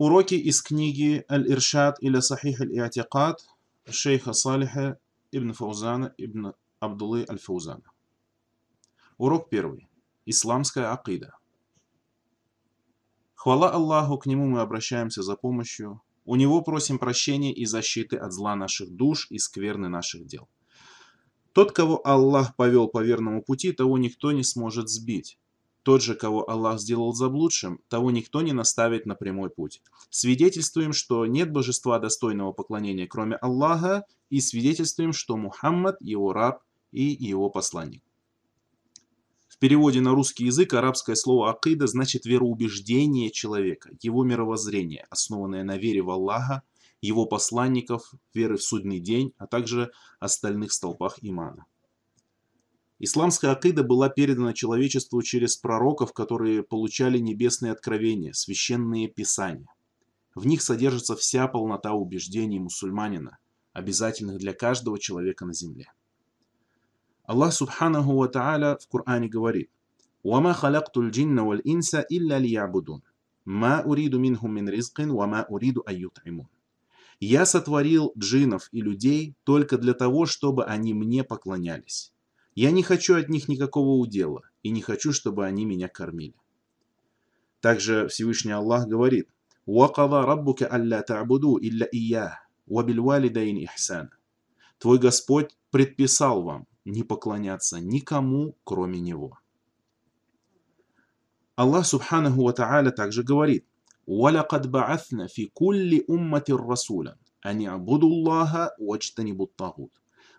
Уроки из книги «Аль-Иршад» или «Сахих аль-Иатикад» шейха Салиха ибн Фаузана ибн Абдуллы аль-Фаузана. Урок первый. Исламская акида. Хвала Аллаху, к нему мы обращаемся за помощью. У него просим прощения и защиты от зла наших душ и скверны наших дел. Тот, кого Аллах повел по верному пути, того никто не сможет сбить. Тот же, кого Аллах сделал заблудшим, того никто не наставит на прямой путь. Свидетельствуем, что нет божества достойного поклонения, кроме Аллаха, и свидетельствуем, что Мухаммад – его раб и его посланник. В переводе на русский язык арабское слово «акида» значит вероубеждение человека, его мировоззрение, основанное на вере в Аллаха, его посланников, веры в судный день, а также остальных столпах имана. Исламская акида была передана человечеству через пророков, которые получали небесные откровения, священные писания. В них содержится вся полнота убеждений мусульманина, обязательных для каждого человека на земле. Аллах Субханаху Ва Тааля в Коране говорит «Вама халактул джинна валь инса илля лиябудун, ма уриду минхум мин ризкин, вама уриду ают'имун». «Я сотворил джинов и людей только для того, чтобы они мне поклонялись». Я не хочу от них никакого удела и не хочу, чтобы они меня кормили. Также Всевышний Аллах говорит, «Уакава раббука алля та'буду илля ия, вабильвалидайн ихсана». Твой Господь предписал вам не поклоняться никому, кроме Него. Аллах Субханаху Ва Та'аля также говорит, وَلَقَدْ بَعَثْنَا فِي كُلِّ أُمَّةٍ رَسُولًا أَنِ عَبُدُوا اللَّهَ وَاجْتَنِبُوا الطَّاغُوتَ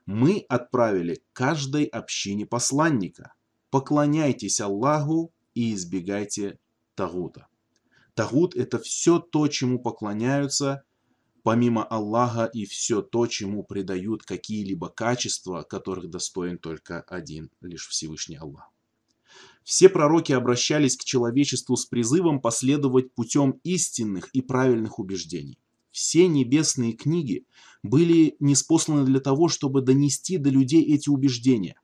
мы отправили каждой общине посланника. Поклоняйтесь Аллаху и избегайте Тагута. Тагут – это все то, чему поклоняются, помимо Аллаха, и все то, чему придают какие-либо качества, которых достоин только один, лишь Всевышний Аллах. Все пророки обращались к человечеству с призывом последовать путем истинных и правильных убеждений. Все небесные книги были неспосланы для того, чтобы донести до людей эти убеждения,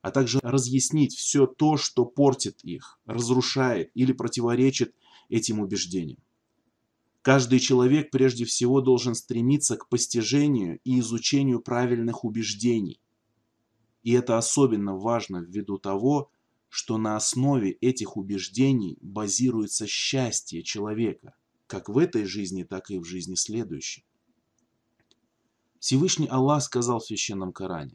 а также разъяснить все то, что портит их, разрушает или противоречит этим убеждениям. Каждый человек прежде всего должен стремиться к постижению и изучению правильных убеждений. И это особенно важно ввиду того, что на основе этих убеждений базируется счастье человека – как в этой жизни, так и в жизни следующей. Всевышний Аллах сказал в Священном Коране,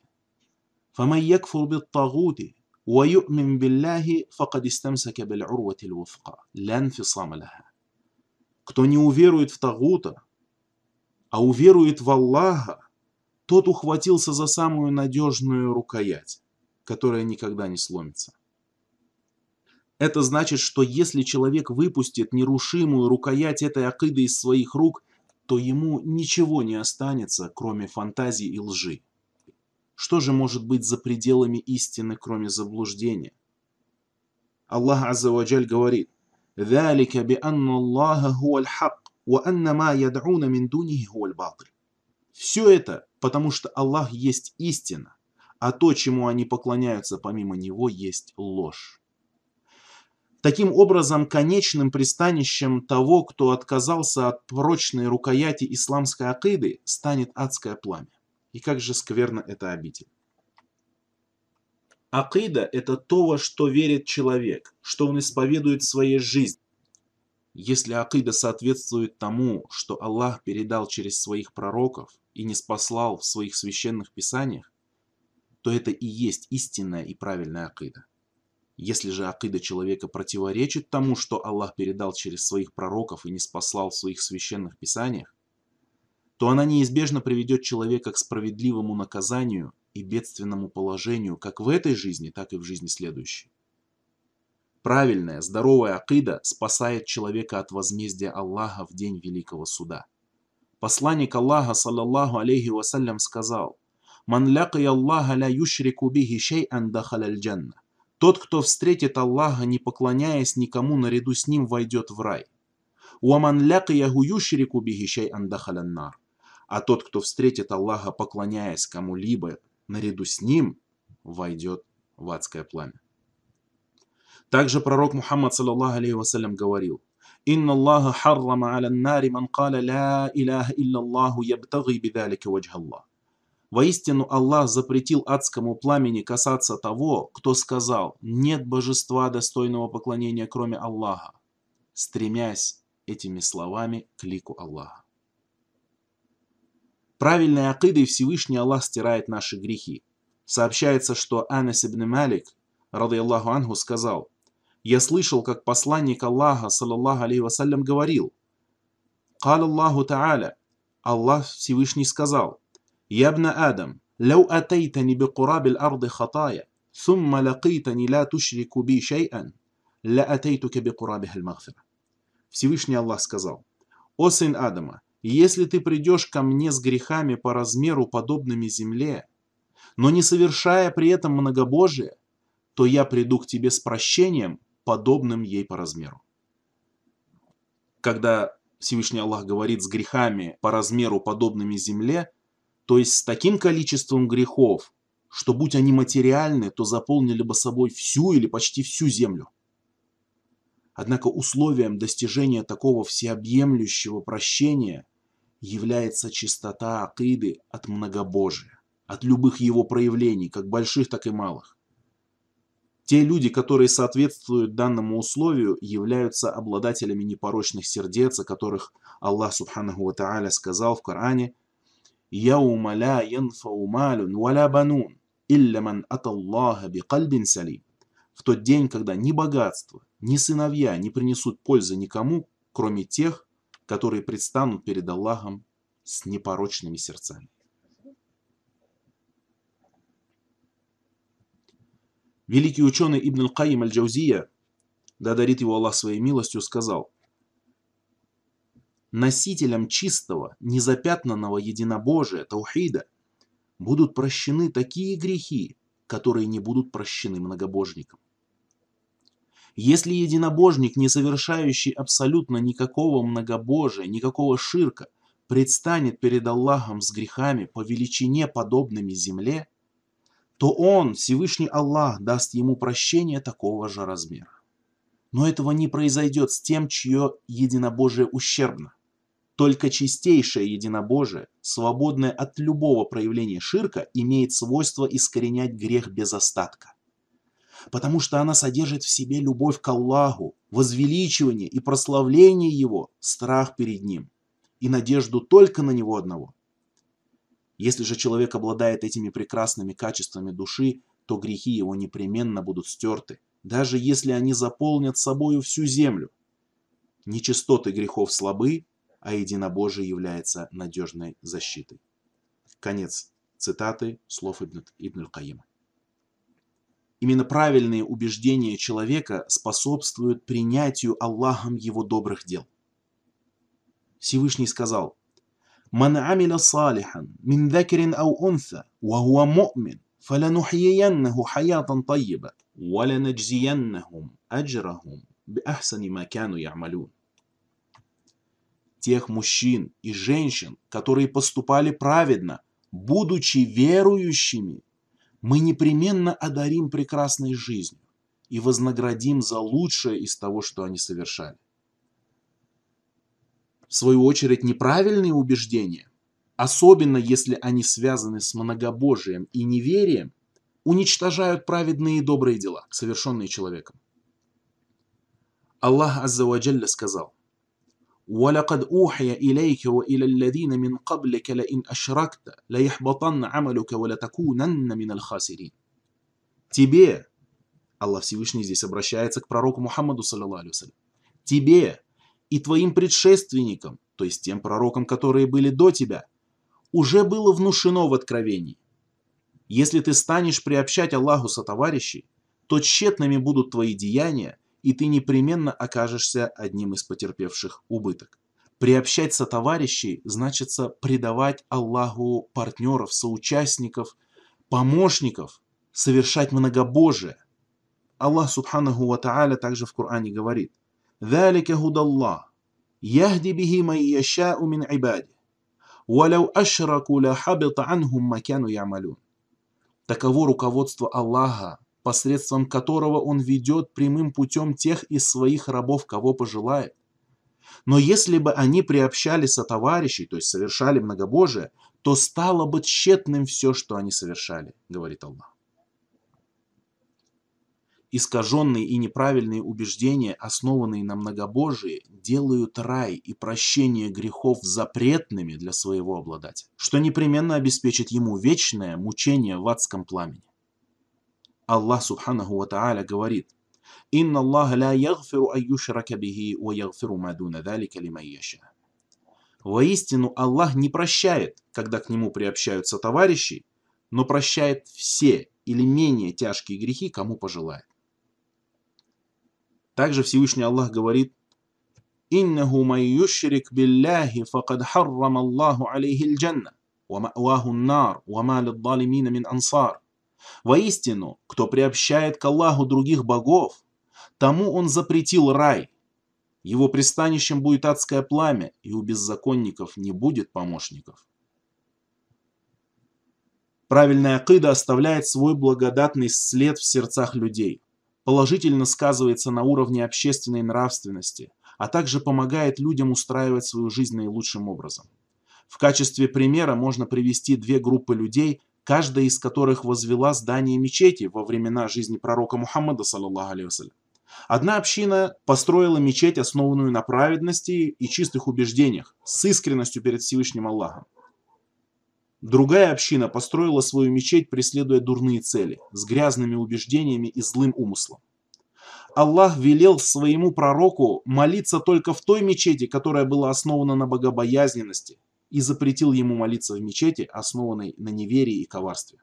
«Фамай якфур бит тагути, وَيُؤْمِنْ بِاللَّهِ فَقَدْ إِسْتَمْسَكَ بِالْعُرْوَةِ الْوُثْقَى لَا انْفِصَامَ لَهَا Кто не уверует в Тагута, а уверует в Аллаха, тот ухватился за самую надежную рукоять, которая никогда не сломится. Это значит, что если человек выпустит нерушимую рукоять этой акиды из своих рук, то ему ничего не останется, кроме фантазии и лжи. Что же может быть за пределами истины, кроме заблуждения? Аллах Аззаваджаль говорит, «Залика би анна Аллаха хуаль хак, ва анна ма яд'уна мин дунихи хуаль батль». Все это потому, что Аллах есть истина, а то, чему они поклоняются помимо Него, есть ложь. Таким образом, конечным пристанищем того, кто отказался от прочной рукояти исламской акиды, станет адское пламя. И как же скверно это обитель. Акида – это то, во что верит человек, что он исповедует в своей жизни. Если акида соответствует тому, что Аллах передал через своих пророков и не спаслал в своих священных писаниях, то это и есть истинная и правильная акида. Если же акида человека противоречит тому, что Аллах передал через своих пророков и не спасал в своих священных писаниях, то она неизбежно приведет человека к справедливому наказанию и бедственному положению как в этой жизни, так и в жизни следующей. Правильная, здоровая акида спасает человека от возмездия Аллаха в день Великого Суда. Посланник Аллаха, саллаллаху алейхи вассалям, сказал, «Ман лякая Аллаха ля юшрику бихи шей'ан дахаля джанна». Тот, кто встретит Аллаха, не поклоняясь никому, наряду с ним войдет в рай. Уаман лякияху юшрику бихищай андахаляннар. А тот, кто встретит Аллаха, поклоняясь кому-либо, наряду с ним войдет в адское пламя. Также пророк Мухаммад, саллаллаху алейхи вассалям, говорил, «Инна Аллаха харрама аля нари ман кала ла иляха илля Аллаху ябтаги бидалика ваджха Аллах». Воистину Аллах запретил адскому пламени касаться того, кто сказал «нет божества, достойного поклонения, кроме Аллаха», стремясь этими словами к лику Аллаха. Правильной акидой Всевышний Аллах стирает наши грехи. Сообщается, что Анас ибн Малик, рады Аллаху Ангу, сказал, «Я слышал, как посланник Аллаха, саллаллаху алейхи вассалям, говорил, «Кал Аллаху Та'аля, Аллах Всевышний сказал, «Я бна Адам, лау атейтани бикурабиль арды хатая, сумма лакитани ла тушрику би шейан, ла атейтука бикурабихаль магфира». Всевышний Аллах сказал, «О сын Адама, если ты придешь ко мне с грехами по размеру, подобными земле, но не совершая при этом многобожие, то я приду к тебе с прощением, подобным ей по размеру. Когда Всевышний Аллах говорит с грехами по размеру, подобными земле, то есть с таким количеством грехов, что будь они материальны, то заполнили бы собой всю или почти всю землю. Однако условием достижения такого всеобъемлющего прощения является чистота акиды от многобожия, от любых его проявлений, как больших, так и малых. Те люди, которые соответствуют данному условию, являются обладателями непорочных сердец, о которых Аллах Субханаху Ва сказал в Коране – يوم لا ينفع мал ولا банун, من ман الله بقلب سليم. В тот день, когда ни богатство, ни сыновья не принесут пользы никому, кроме тех, которые предстанут перед Аллахом с непорочными сердцами. Великий ученый Ибн Аль-Каим Аль-Джаузия, да дарит его Аллах своей милостью, сказал – носителям чистого, незапятнанного единобожия, таухида, будут прощены такие грехи, которые не будут прощены многобожникам. Если единобожник, не совершающий абсолютно никакого многобожия, никакого ширка, предстанет перед Аллахом с грехами по величине подобными земле, то он, Всевышний Аллах, даст ему прощение такого же размера. Но этого не произойдет с тем, чье единобожие ущербно. Только чистейшее единобожие, свободное от любого проявления ширка, имеет свойство искоренять грех без остатка. Потому что она содержит в себе любовь к Аллаху, возвеличивание и прославление Его, страх перед Ним и надежду только на Него одного. Если же человек обладает этими прекрасными качествами души, то грехи его непременно будут стерты, даже если они заполнят собою всю землю. Нечистоты грехов слабы, а единобожие является надежной защитой. Конец цитаты слов Ибн, Ибн Каима. Именно правильные убеждения человека способствуют принятию Аллахом его добрых дел. Всевышний сказал, «Ман амиля салихан, мин дакерин ау унфа, ва хуа му'мин, фалянухияннаху хаятан тайиба, валянаджзияннахум аджрахум биахсани макану ямалюн» тех мужчин и женщин, которые поступали праведно, будучи верующими, мы непременно одарим прекрасной жизнью и вознаградим за лучшее из того, что они совершали. В свою очередь, неправильные убеждения, особенно если они связаны с многобожием и неверием, уничтожают праведные и добрые дела, совершенные человеком. Аллах Аззаваджалля сказал, ولقد أوحي إليك وإلى الذين من قبلك لئن أشركت ليحبطن عملك ولتكونن من الخاسرين Тебе, Аллах Всевышний здесь обращается к пророку Мухаммаду, саллиллаху тебе и твоим предшественникам, то есть тем пророкам, которые были до тебя, уже было внушено в откровении. Если ты станешь приобщать Аллаху товарищей, то тщетными будут твои деяния, и ты непременно окажешься одним из потерпевших убыток. Приобщать сотоварищей значится предавать Аллаху партнеров, соучастников, помощников, совершать многобожие. Аллах Субханаху Ва Тааля также в Коране говорит «ذَلِكَ هُدَ اللَّهِ يَهْدِ بِهِ مَنْ يَشَاءُ مِنْ عِبَادِهِ وَلَوْ أَشْرَكُوا لَحَبِطَ عَنْهُمْ مَكَانُ يَعْمَلُونَ Таково руководство Аллаха посредством которого он ведет прямым путем тех из своих рабов, кого пожелает. Но если бы они приобщались приобщали товарищей, то есть совершали многобожие, то стало бы тщетным все, что они совершали, говорит Аллах. Искаженные и неправильные убеждения, основанные на многобожии, делают рай и прощение грехов запретными для своего обладателя, что непременно обеспечит ему вечное мучение в адском пламени. Аллах Субханаху Ва Тааля говорит, «Инна Аллах ля ягфиру айюшрака бихи, ва ягфиру мадуна далика лиман яша». Воистину, Аллах не прощает, когда к Нему приобщаются товарищи, но прощает все или менее тяжкие грехи, кому пожелает. Также Всевышний Аллах говорит, «Иннаху май юшрик билляхи, факад харрам Аллаху алейхи льджанна, ва ма'ваху нар, ва ма лиддалимина мин ансар». Воистину, кто приобщает к Аллаху других богов, тому он запретил рай. Его пристанищем будет адское пламя, и у беззаконников не будет помощников. Правильная акида оставляет свой благодатный след в сердцах людей, положительно сказывается на уровне общественной нравственности, а также помогает людям устраивать свою жизнь наилучшим образом. В качестве примера можно привести две группы людей, каждая из которых возвела здание мечети во времена жизни пророка Мухаммада, саллаллаху алейхи Одна община построила мечеть, основанную на праведности и чистых убеждениях, с искренностью перед Всевышним Аллахом. Другая община построила свою мечеть, преследуя дурные цели, с грязными убеждениями и злым умыслом. Аллах велел своему пророку молиться только в той мечети, которая была основана на богобоязненности, и запретил ему молиться в мечети, основанной на неверии и коварстве.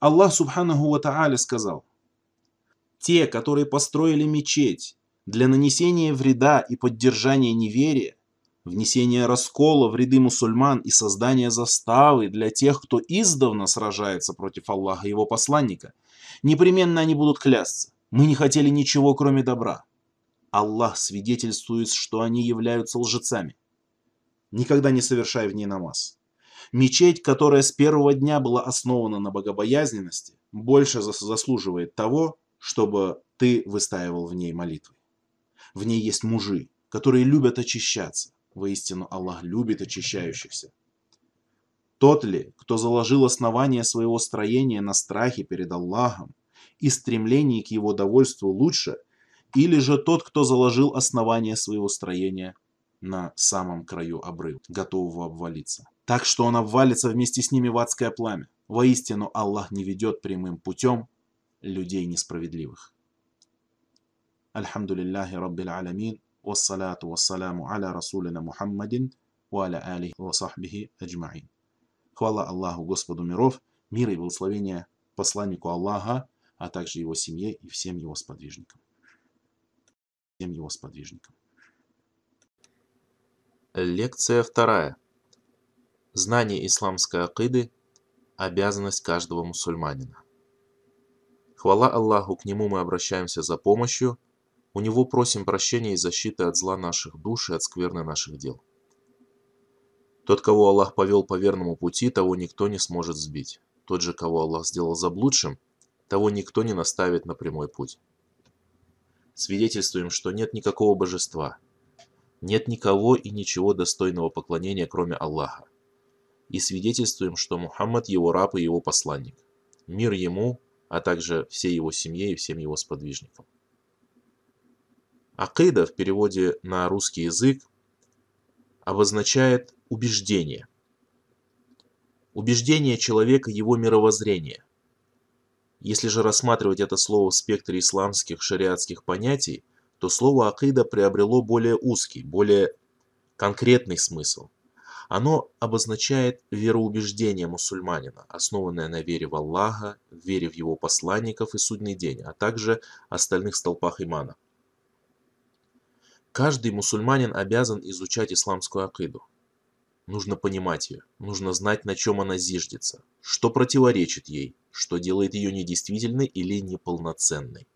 Аллах Субханаху Ва Тааля сказал, «Те, которые построили мечеть для нанесения вреда и поддержания неверия, внесения раскола в ряды мусульман и создания заставы для тех, кто издавна сражается против Аллаха и его посланника, непременно они будут клясться. Мы не хотели ничего, кроме добра. Аллах свидетельствует, что они являются лжецами никогда не совершая в ней намаз. Мечеть, которая с первого дня была основана на богобоязненности, больше заслуживает того, чтобы ты выстаивал в ней молитвы. В ней есть мужи, которые любят очищаться. Воистину, Аллах любит очищающихся. Тот ли, кто заложил основание своего строения на страхе перед Аллахом и стремлении к его довольству лучше, или же тот, кто заложил основание своего строения на самом краю обрыва, готового обвалиться. Так что он обвалится вместе с ними в адское пламя. Воистину, Аллах не ведет прямым путем людей несправедливых. Альхамду лиллахи раббил аламин. Вассалату вассаламу аля расулина Мухаммадин ва аля алихи ва сахбихи аджмаин. Хвала Аллаху, Господу миров, мир и благословение посланнику Аллаха, а также его семье и всем его сподвижникам. Всем его сподвижникам. Лекция вторая. Знание исламской акиды – обязанность каждого мусульманина. Хвала Аллаху, к Нему мы обращаемся за помощью, у Него просим прощения и защиты от зла наших душ и от скверны наших дел. Тот, кого Аллах повел по верному пути, того никто не сможет сбить. Тот же, кого Аллах сделал заблудшим, того никто не наставит на прямой путь. Свидетельствуем, что нет никакого божества, нет никого и ничего достойного поклонения, кроме Аллаха. И свидетельствуем, что Мухаммад его раб и его посланник. Мир ему, а также всей его семье и всем его сподвижникам. Акида в переводе на русский язык обозначает убеждение. Убеждение человека – его мировоззрение. Если же рассматривать это слово в спектре исламских шариатских понятий – то слово «акида» приобрело более узкий, более конкретный смысл. Оно обозначает вероубеждение мусульманина, основанное на вере в Аллаха, вере в его посланников и судный день, а также остальных столпах имана. Каждый мусульманин обязан изучать исламскую акиду. Нужно понимать ее, нужно знать, на чем она зиждется, что противоречит ей, что делает ее недействительной или неполноценной.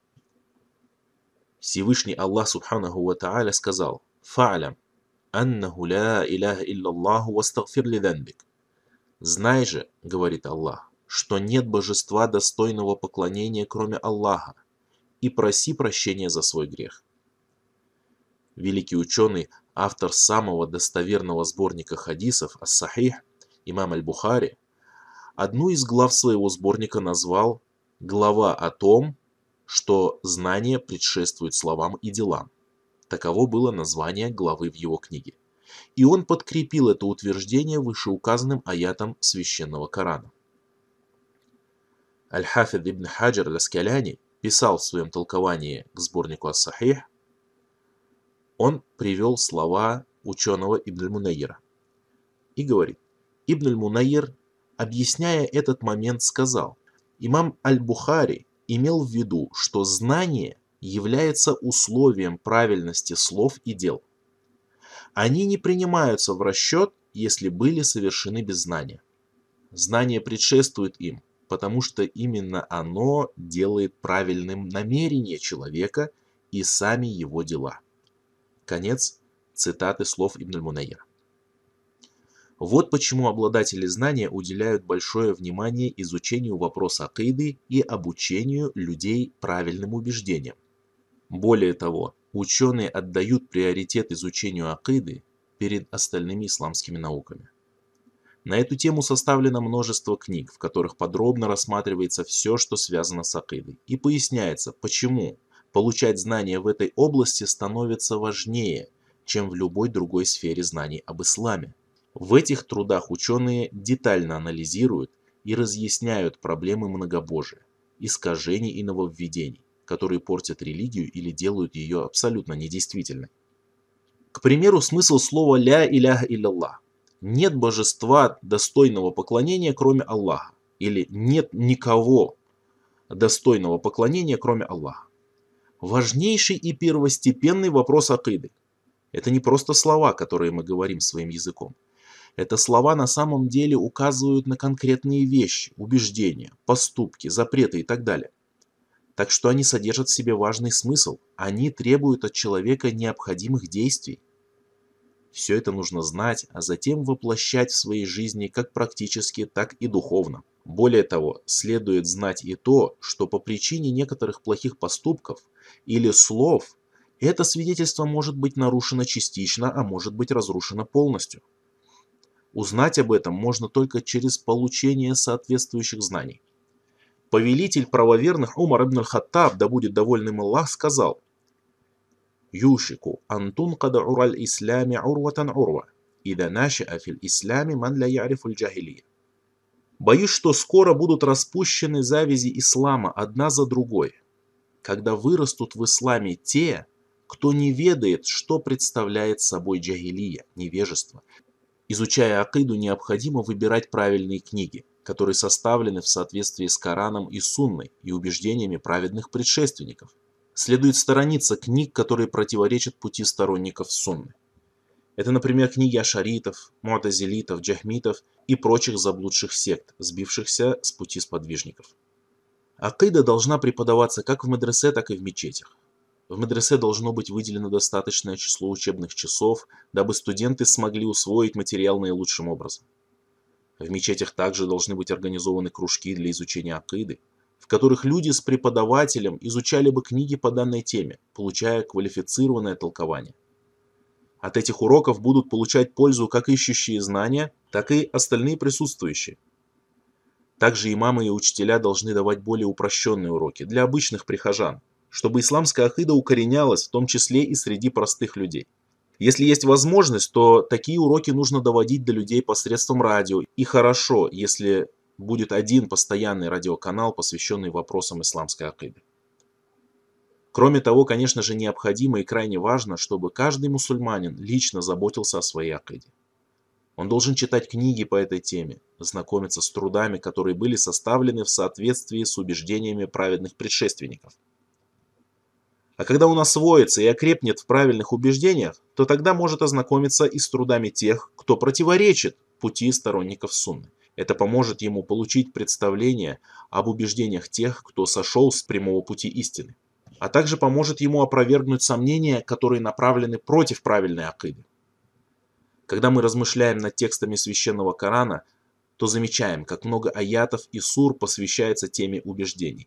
Всевышний Аллах Субханаху Ва Тааля сказал «Фа'алям, аннаху ля иляха иллаллаху вастагфир ли дэнбик». «Знай же, — говорит Аллах, — что нет божества достойного поклонения, кроме Аллаха, и проси прощения за свой грех». Великий ученый, автор самого достоверного сборника хадисов «Ас-Сахих», имам Аль-Бухари, одну из глав своего сборника назвал «Глава о том, что «знание предшествует словам и делам». Таково было название главы в его книге. И он подкрепил это утверждение вышеуказанным аятом священного Корана. Аль-Хафид ибн Хаджар Ласкаляни писал в своем толковании к сборнику Ас-Сахих, он привел слова ученого Ибн аль и говорит, Ибн аль объясняя этот момент, сказал, имам Аль-Бухари имел в виду, что знание является условием правильности слов и дел. Они не принимаются в расчет, если были совершены без знания. Знание предшествует им, потому что именно оно делает правильным намерение человека и сами его дела. Конец цитаты слов Ибн Мунайя. Вот почему обладатели знания уделяют большое внимание изучению вопроса акиды и обучению людей правильным убеждениям. Более того, ученые отдают приоритет изучению акиды перед остальными исламскими науками. На эту тему составлено множество книг, в которых подробно рассматривается все, что связано с акидой, и поясняется, почему получать знания в этой области становится важнее, чем в любой другой сфере знаний об исламе. В этих трудах ученые детально анализируют и разъясняют проблемы многобожия, искажений и нововведений, которые портят религию или делают ее абсолютно недействительной. К примеру, смысл слова «ля иля илля Нет божества, достойного поклонения, кроме Аллаха. Или нет никого, достойного поклонения, кроме Аллаха. Важнейший и первостепенный вопрос акиды. Это не просто слова, которые мы говорим своим языком. Это слова на самом деле указывают на конкретные вещи, убеждения, поступки, запреты и так далее. Так что они содержат в себе важный смысл, они требуют от человека необходимых действий. Все это нужно знать, а затем воплощать в своей жизни как практически, так и духовно. Более того, следует знать и то, что по причине некоторых плохих поступков или слов это свидетельство может быть нарушено частично, а может быть разрушено полностью. Узнать об этом можно только через получение соответствующих знаний. Повелитель правоверных Умар ибн аль-Хаттаб, да будет довольным Аллах, сказал «Юшику антун када ураль ислами урватан урва, ида наши афиль ислами ман ля ярифуль джахилия». Боюсь, что скоро будут распущены завязи ислама одна за другой, когда вырастут в исламе те, кто не ведает, что представляет собой джагилия, невежество, Изучая акиду, необходимо выбирать правильные книги, которые составлены в соответствии с Кораном и Сунной и убеждениями праведных предшественников. Следует сторониться книг, которые противоречат пути сторонников Сунны. Это, например, книги ашаритов, муатазилитов, джахмитов и прочих заблудших сект, сбившихся с пути сподвижников. Акида должна преподаваться как в медресе, так и в мечетях. В медресе должно быть выделено достаточное число учебных часов, дабы студенты смогли усвоить материал наилучшим образом. В мечетях также должны быть организованы кружки для изучения акиды, в которых люди с преподавателем изучали бы книги по данной теме, получая квалифицированное толкование. От этих уроков будут получать пользу как ищущие знания, так и остальные присутствующие. Также имамы и учителя должны давать более упрощенные уроки для обычных прихожан, чтобы исламская ахида укоренялась, в том числе и среди простых людей. Если есть возможность, то такие уроки нужно доводить до людей посредством радио. И хорошо, если будет один постоянный радиоканал, посвященный вопросам исламской акиды. Кроме того, конечно же, необходимо и крайне важно, чтобы каждый мусульманин лично заботился о своей акиде. Он должен читать книги по этой теме, знакомиться с трудами, которые были составлены в соответствии с убеждениями праведных предшественников – а когда он освоится и окрепнет в правильных убеждениях, то тогда может ознакомиться и с трудами тех, кто противоречит пути сторонников сунны. Это поможет ему получить представление об убеждениях тех, кто сошел с прямого пути истины. А также поможет ему опровергнуть сомнения, которые направлены против правильной акиды. Когда мы размышляем над текстами священного Корана, то замечаем, как много аятов и сур посвящается теме убеждений.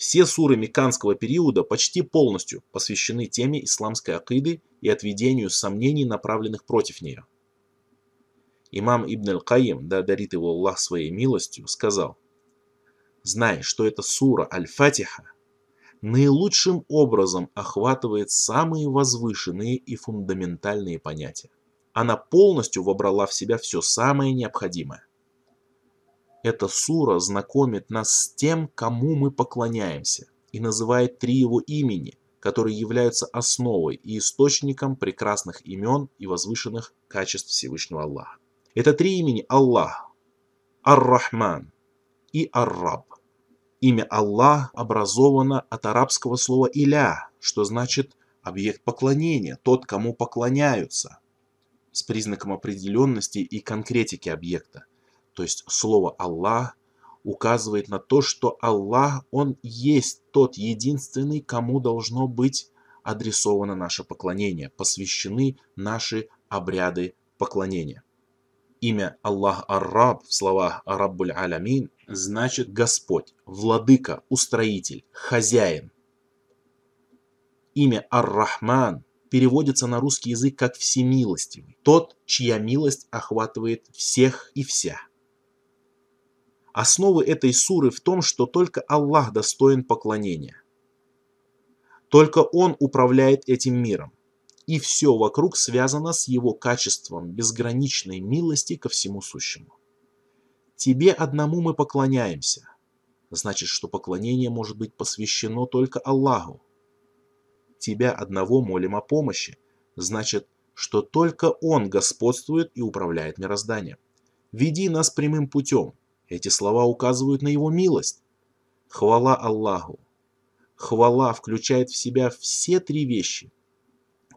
Все суры Мекканского периода почти полностью посвящены теме исламской акиды и отведению сомнений, направленных против нее. Имам Ибн Аль-Каим, да дарит его Аллах своей милостью, сказал, «Знай, что эта сура Аль-Фатиха наилучшим образом охватывает самые возвышенные и фундаментальные понятия. Она полностью вобрала в себя все самое необходимое. Эта сура знакомит нас с тем, кому мы поклоняемся, и называет три его имени, которые являются основой и источником прекрасных имен и возвышенных качеств Всевышнего Аллаха. Это три имени Аллах, Ар-Рахман и Ар-Раб. Имя Аллах образовано от арабского слова «иля», что значит объект поклонения, тот, кому поклоняются, с признаком определенности и конкретики объекта – то есть слово Аллах, указывает на то, что Аллах, Он есть тот единственный, кому должно быть адресовано наше поклонение, посвящены наши обряды поклонения. Имя Аллах Араб в словах Арабуль Алямин значит Господь, Владыка, Устроитель, Хозяин. Имя Ар-Рахман переводится на русский язык как «всемилостивый», тот, чья милость охватывает всех и вся – Основы этой суры в том, что только Аллах достоин поклонения. Только Он управляет этим миром. И все вокруг связано с Его качеством безграничной милости ко всему сущему. Тебе одному мы поклоняемся. Значит, что поклонение может быть посвящено только Аллаху. Тебя одного молим о помощи. Значит, что только Он господствует и управляет мирозданием. Веди нас прямым путем, эти слова указывают на его милость. Хвала Аллаху. Хвала включает в себя все три вещи.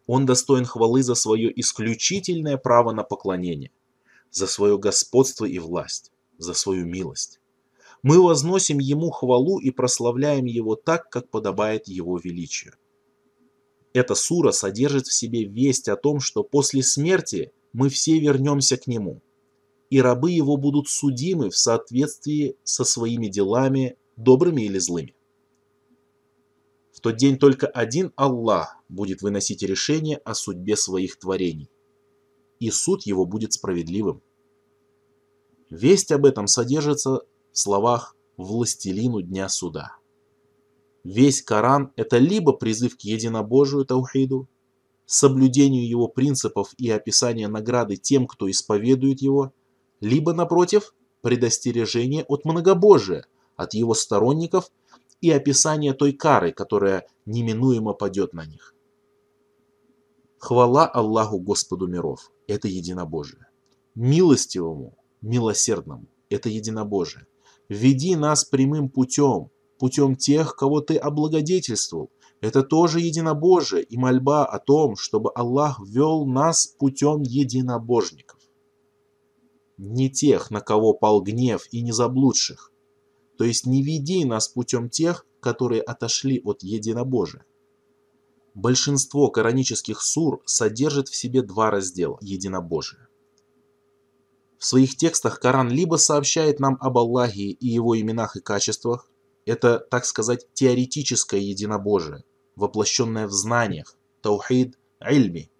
Он достоин хвалы за свое исключительное право на поклонение, за свое господство и власть, за свою милость. Мы возносим Ему хвалу и прославляем Его так, как подобает Его величию. Эта сура содержит в себе весть о том, что после смерти мы все вернемся к Нему – и рабы его будут судимы в соответствии со своими делами, добрыми или злыми. В тот день только один Аллах будет выносить решение о судьбе своих творений, и суд его будет справедливым. Весть об этом содержится в словах «властелину дня суда». Весь Коран – это либо призыв к единобожию Таухиду, соблюдению его принципов и описание награды тем, кто исповедует его – либо, напротив, предостережение от многобожия, от его сторонников и описание той кары, которая неминуемо падет на них. Хвала Аллаху Господу миров – это единобожие. Милостивому, милосердному – это единобожие. Веди нас прямым путем, путем тех, кого ты облагодетельствовал. Это тоже единобожие и мольба о том, чтобы Аллах вел нас путем единобожников не тех, на кого пал гнев, и не заблудших. То есть не веди нас путем тех, которые отошли от единобожия. Большинство коранических сур содержит в себе два раздела единобожия. В своих текстах Коран либо сообщает нам об Аллахе и его именах и качествах, это, так сказать, теоретическое единобожие, воплощенное в знаниях, таухид, ильми,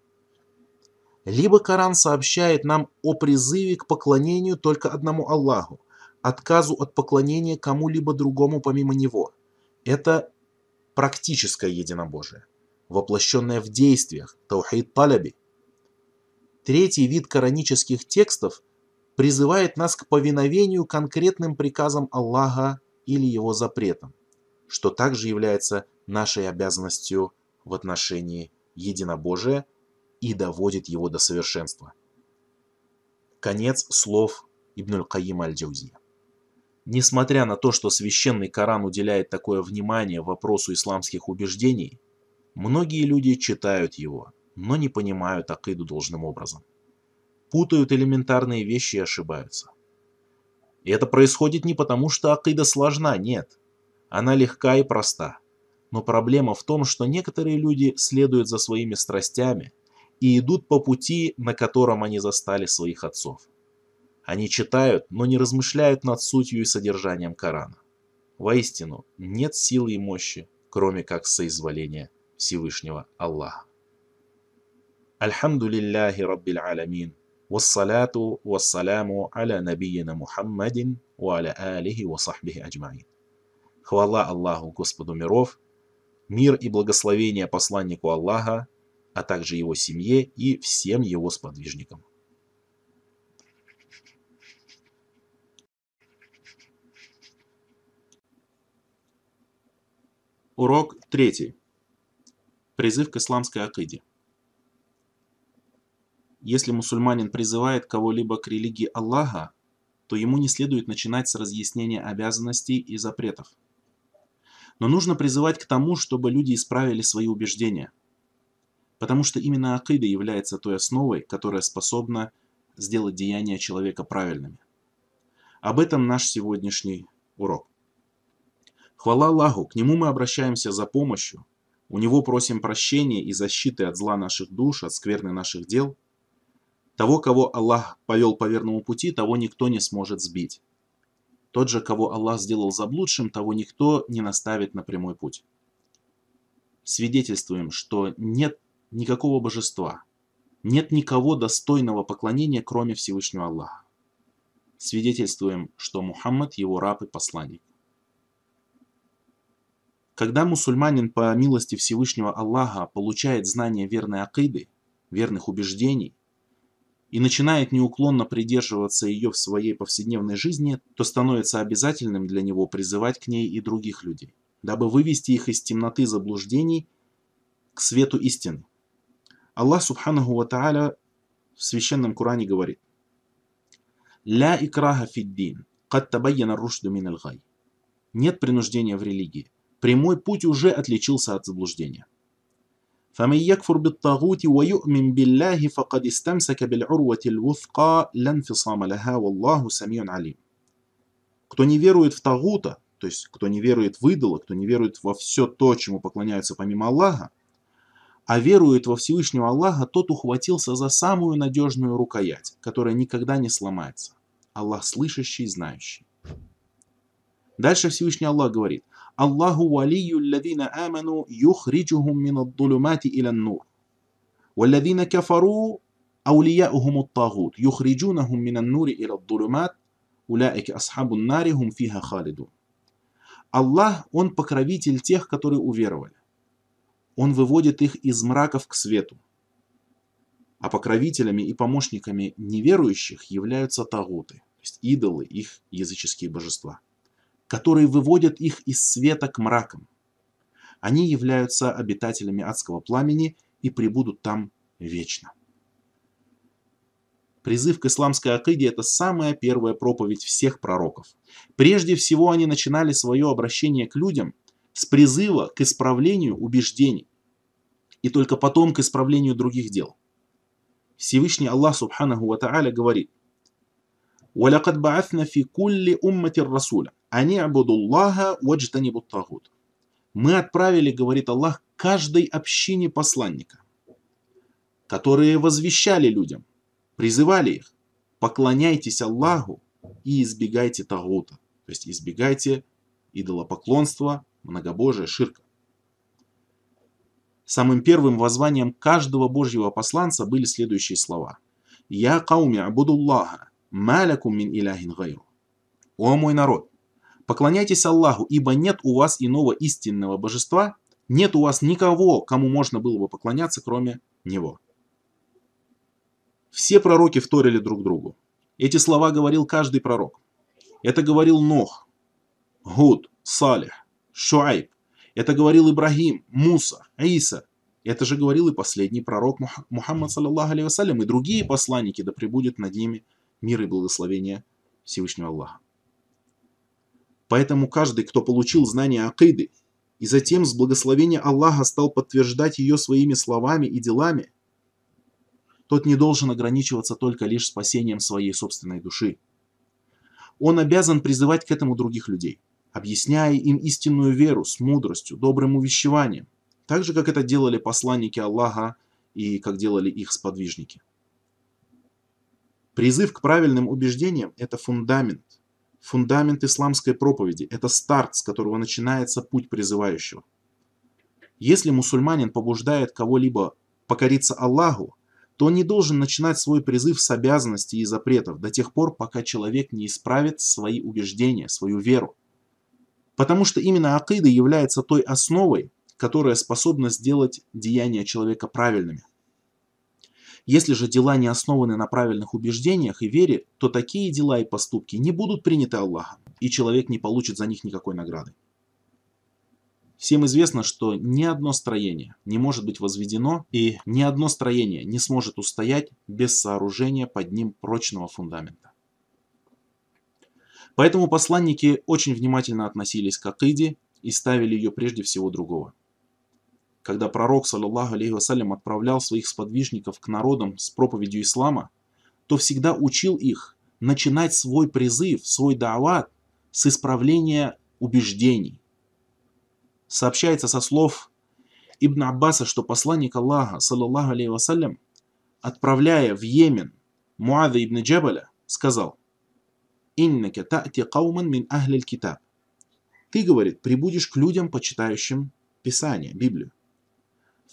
либо Коран сообщает нам о призыве к поклонению только одному Аллаху, отказу от поклонения кому-либо другому помимо Него. Это практическое единобожие, воплощенное в действиях, таухид талаби. Третий вид коранических текстов призывает нас к повиновению конкретным приказам Аллаха или его запретам, что также является нашей обязанностью в отношении единобожия – и доводит его до совершенства. Конец слов Ибнуль Каим Аль-Джаузия. Несмотря на то, что священный Коран уделяет такое внимание вопросу исламских убеждений, многие люди читают его, но не понимают акиду должным образом. Путают элементарные вещи и ошибаются. И это происходит не потому, что акида сложна, нет. Она легка и проста. Но проблема в том, что некоторые люди следуют за своими страстями – и идут по пути, на котором они застали своих отцов. Они читают, но не размышляют над сутью и содержанием Корана. Воистину, нет силы и мощи, кроме как соизволения Всевышнего Аллаха. Альхамду лилляхи раббил аламин. Вассалату вассаляму аля набиина Мухаммадин ва аля алихи ва сахбихи аджмаин. Хвала Аллаху, Господу миров, мир и благословение посланнику Аллаха, а также его семье и всем его сподвижникам. Урок 3. Призыв к исламской акиде. Если мусульманин призывает кого-либо к религии Аллаха, то ему не следует начинать с разъяснения обязанностей и запретов. Но нужно призывать к тому, чтобы люди исправили свои убеждения – Потому что именно акида является той основой, которая способна сделать деяния человека правильными. Об этом наш сегодняшний урок. Хвала Аллаху, к Нему мы обращаемся за помощью, у Него просим прощения и защиты от зла наших душ, от скверны наших дел. Того, кого Аллах повел по верному пути, того никто не сможет сбить. Тот же, кого Аллах сделал заблудшим, того никто не наставит на прямой путь. Свидетельствуем, что нет никакого божества. Нет никого достойного поклонения, кроме Всевышнего Аллаха. Свидетельствуем, что Мухаммад его раб и посланник. Когда мусульманин по милости Всевышнего Аллаха получает знание верной акиды, верных убеждений, и начинает неуклонно придерживаться ее в своей повседневной жизни, то становится обязательным для него призывать к ней и других людей, дабы вывести их из темноты заблуждений к свету истины. Аллах Субханаху Ва Тааля в Священном Коране говорит «Ля икраха фиддин, кад табайяна рушду мин аль Нет принуждения в религии. Прямой путь уже отличился от заблуждения. فمن يكفر بالطاغوت ويؤمن بالله فقد استمسك بالعروة الوثقى لا انفصام لها والله سميع عليم. Кто не верует в Тагута, то есть кто не верует в идола, кто не верует во все то, чему поклоняются помимо Аллаха, а верует во Всевышнего Аллаха, тот ухватился за самую надежную рукоять, которая никогда не сломается. Аллах слышащий знающий. Дальше Всевышний Аллах говорит, Аллаху валию лавина аману юхриджухум минад дулюмати илян нур. Валявина кафару أولياؤهم الطاغوت يخرجونهم من النور إلى الظلمات أولئك أصحاب النار هم فيها خالدون Аллах, Он покровитель тех, которые уверовали. Он выводит их из мраков к свету. А покровителями и помощниками неверующих являются тагуты, то есть идолы, их языческие божества, которые выводят их из света к мракам. Они являются обитателями адского пламени и пребудут там вечно. Призыв к исламской акиде – это самая первая проповедь всех пророков. Прежде всего они начинали свое обращение к людям – с призыва к исправлению убеждений и только потом к исправлению других дел. Всевышний Аллах Субханаху Ва Тааля говорит وَلَقَدْ بَعَثْنَا فِي كُلِّ أُمَّةِ الرَّسُولَ أَنِ عَبُدُوا اللَّهَ وَاجْتَنِبُوا الطَّاغُوتَ Мы отправили, говорит Аллах, каждой общине посланника, которые возвещали людям, призывали их, поклоняйтесь Аллаху и избегайте тагута, то есть избегайте идолопоклонства многобожие, ширка. Самым первым воззванием каждого божьего посланца были следующие слова. «Я кауми абудуллаха, малякум мин иляхин гайру». «О мой народ, поклоняйтесь Аллаху, ибо нет у вас иного истинного божества, нет у вас никого, кому можно было бы поклоняться, кроме Него». Все пророки вторили друг другу. Эти слова говорил каждый пророк. Это говорил Нох, Гуд, Салих, Шуайб. Это говорил Ибрагим, Муса, Аиса. Это же говорил и последний пророк Мухаммад, саллаллаху алейхи вассалям, и другие посланники, да пребудет над ними мир и благословение Всевышнего Аллаха. Поэтому каждый, кто получил знание Акиды, и затем с благословения Аллаха стал подтверждать ее своими словами и делами, тот не должен ограничиваться только лишь спасением своей собственной души. Он обязан призывать к этому других людей – объясняя им истинную веру с мудростью, добрым увещеванием, так же, как это делали посланники Аллаха и как делали их сподвижники. Призыв к правильным убеждениям – это фундамент. Фундамент исламской проповеди – это старт, с которого начинается путь призывающего. Если мусульманин побуждает кого-либо покориться Аллаху, то он не должен начинать свой призыв с обязанностей и запретов до тех пор, пока человек не исправит свои убеждения, свою веру. Потому что именно акида является той основой, которая способна сделать деяния человека правильными. Если же дела не основаны на правильных убеждениях и вере, то такие дела и поступки не будут приняты Аллахом, и человек не получит за них никакой награды. Всем известно, что ни одно строение не может быть возведено, и ни одно строение не сможет устоять без сооружения под ним прочного фундамента. Поэтому посланники очень внимательно относились к Акиде и ставили ее прежде всего другого. Когда пророк, саллиллаху алейхи вассалям, отправлял своих сподвижников к народам с проповедью ислама, то всегда учил их начинать свой призыв, свой даават с исправления убеждений. Сообщается со слов Ибн Аббаса, что посланник Аллаха, саллиллаху алейхи вассалям, отправляя в Йемен Муада ибн Джабаля, сказал – «Иннака та'ти кауман мин ахлиль китаб». Ты, говорит, прибудешь к людям, почитающим Писание, Библию.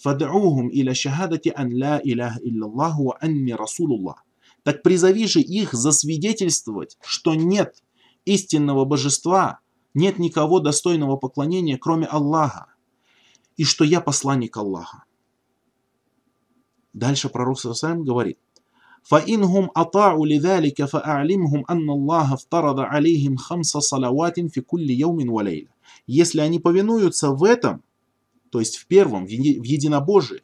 «Фад'ухум иля шахадати ан ла илях иллаллаху ва анни расулуллах». Так призови же их засвидетельствовать, что нет истинного божества, нет никого достойного поклонения, кроме Аллаха, и что я посланник Аллаха. Дальше пророк Саусалям говорит – فإنهم أطاعوا لذلك فأعلمهم أن الله افترض عليهم خمس صلوات في كل يوم وليلة. Если они повинуются в этом, то есть в первом, в единобожии,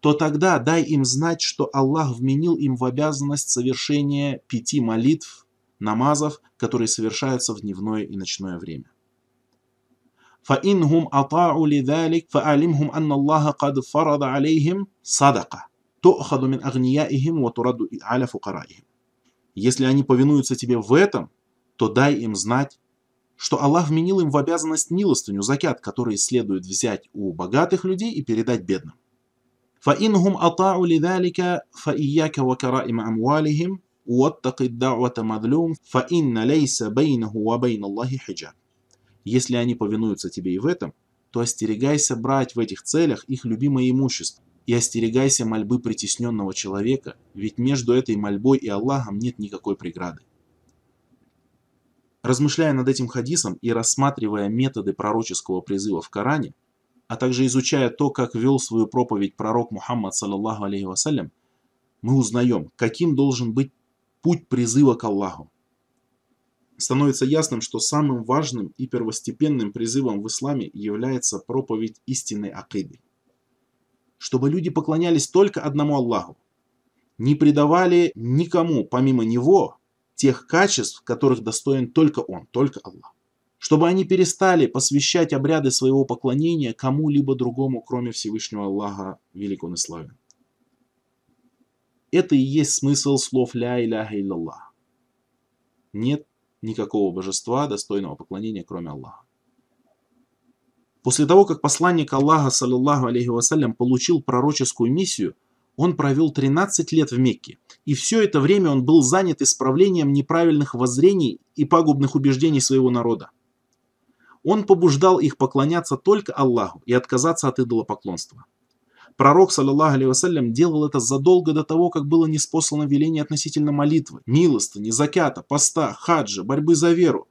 то тогда дай им знать, что Аллах вменил им в обязанность совершения пяти молитв, намазов, которые совершаются в дневное и ночное время. فإنهم أطاعوا لذلك فأعلمهم أن الله قد فرض عليهم صدقة «То'хаду мин агнияихим ва тураду аля фукараихим». Если они повинуются тебе в этом, то дай им знать, что Аллах вменил им в обязанность милостыню, закят, который следует взять у богатых людей и передать бедным. فَإِنْهُمْ أَطَاعُوا لِذَلِكَ فَإِيَّاكَ وَكَرَائِمَ أَمْوَالِهِمْ وَاتَّقِ الدَّعْوَةَ مَذْلُومٍ فَإِنَّ لَيْسَ بَيْنَهُ وَبَيْنَ اللَّهِ حِجَابٍ Если они повинуются тебе и в этом, то остерегайся брать в этих целях их любимое имущество, и остерегайся мольбы притесненного человека, ведь между этой мольбой и Аллахом нет никакой преграды. Размышляя над этим хадисом и рассматривая методы пророческого призыва в Коране, а также изучая то, как вел свою проповедь пророк Мухаммад, саллаллаху алейхи вассалям, мы узнаем, каким должен быть путь призыва к Аллаху. Становится ясным, что самым важным и первостепенным призывом в исламе является проповедь истинной акиды чтобы люди поклонялись только одному Аллаху, не предавали никому, помимо Него, тех качеств, которых достоин только Он, только Аллах. Чтобы они перестали посвящать обряды своего поклонения кому-либо другому, кроме Всевышнего Аллаха, Велик Он и Славен. Это и есть смысл слов «Ля иляха илляллах». Нет никакого божества, достойного поклонения, кроме Аллаха. После того, как посланник Аллаха, саллиллаху алейхи вассалям, получил пророческую миссию, он провел 13 лет в Мекке, и все это время он был занят исправлением неправильных воззрений и пагубных убеждений своего народа. Он побуждал их поклоняться только Аллаху и отказаться от идолопоклонства. Пророк, саллиллаху алейхи вассалям, делал это задолго до того, как было неспослано веление относительно молитвы, милостыни, закята, поста, хаджа, борьбы за веру,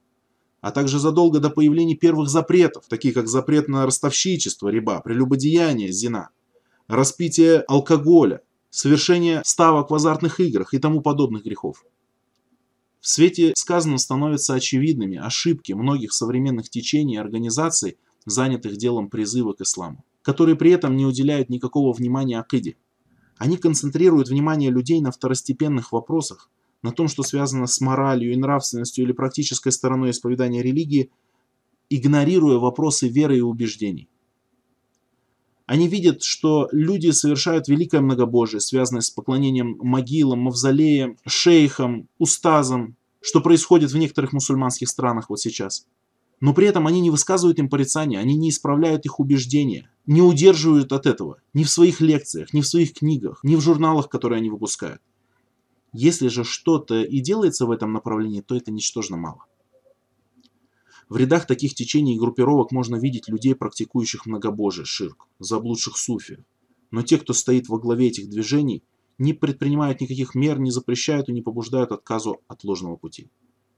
а также задолго до появления первых запретов, таких как запрет на ростовщичество, риба, прелюбодеяние, зина, распитие алкоголя, совершение ставок в азартных играх и тому подобных грехов. В свете сказанного становятся очевидными ошибки многих современных течений и организаций, занятых делом призыва к исламу, которые при этом не уделяют никакого внимания акиде. Они концентрируют внимание людей на второстепенных вопросах, на том, что связано с моралью и нравственностью или практической стороной исповедания религии, игнорируя вопросы веры и убеждений. Они видят, что люди совершают великое многобожие, связанное с поклонением могилам, мавзолеям, шейхам, устазам, что происходит в некоторых мусульманских странах вот сейчас. Но при этом они не высказывают им порицания, они не исправляют их убеждения, не удерживают от этого ни в своих лекциях, ни в своих книгах, ни в журналах, которые они выпускают. Если же что-то и делается в этом направлении, то это ничтожно мало. В рядах таких течений и группировок можно видеть людей, практикующих многобожие, ширк, заблудших суфи. Но те, кто стоит во главе этих движений, не предпринимают никаких мер, не запрещают и не побуждают отказу от ложного пути.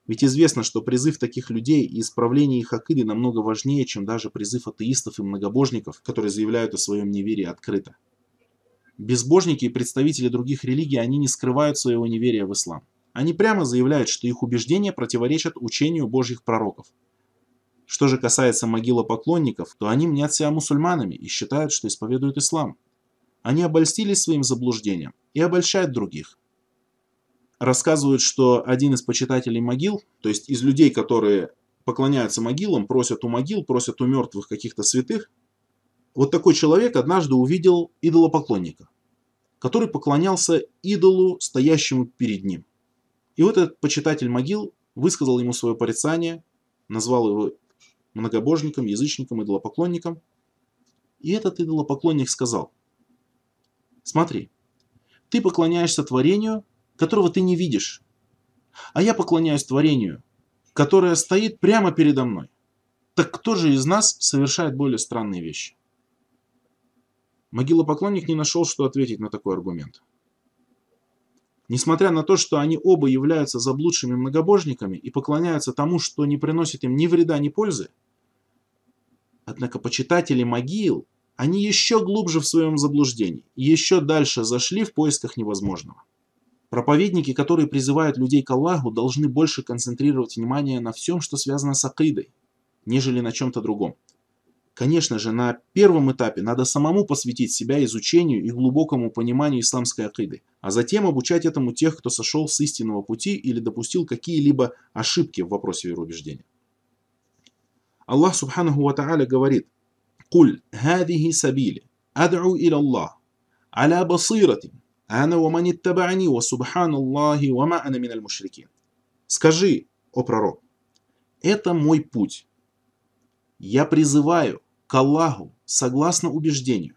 Ведь известно, что призыв таких людей и исправление их акыды намного важнее, чем даже призыв атеистов и многобожников, которые заявляют о своем неверии открыто. Безбожники и представители других религий, они не скрывают своего неверия в ислам. Они прямо заявляют, что их убеждения противоречат учению божьих пророков. Что же касается поклонников, то они мнят себя мусульманами и считают, что исповедуют ислам. Они обольстились своим заблуждением и обольщают других. Рассказывают, что один из почитателей могил, то есть из людей, которые поклоняются могилам, просят у могил, просят у мертвых каких-то святых, вот такой человек однажды увидел идолопоклонника, который поклонялся идолу, стоящему перед ним. И вот этот почитатель могил высказал ему свое порицание, назвал его многобожником, язычником, идолопоклонником. И этот идолопоклонник сказал, смотри, ты поклоняешься творению, которого ты не видишь, а я поклоняюсь творению, которое стоит прямо передо мной. Так кто же из нас совершает более странные вещи? Могилопоклонник не нашел, что ответить на такой аргумент. Несмотря на то, что они оба являются заблудшими многобожниками и поклоняются тому, что не приносит им ни вреда, ни пользы, однако почитатели могил, они еще глубже в своем заблуждении и еще дальше зашли в поисках невозможного. Проповедники, которые призывают людей к Аллаху, должны больше концентрировать внимание на всем, что связано с акидой, нежели на чем-то другом. Конечно же, на первом этапе надо самому посвятить себя изучению и глубокому пониманию исламской акиды, а затем обучать этому тех, кто сошел с истинного пути или допустил какие-либо ошибки в вопросе вероубеждения. Аллах Субханаху Ва Тааля говорит «Куль хадихи сабили, ад'у иля Аллах, аля басиратин, ана ва мани табани, ва субханаллахи, ва ма ана миналь мушрикин». Скажи, о пророк, это мой путь. Я призываю к Аллаху согласно убеждению.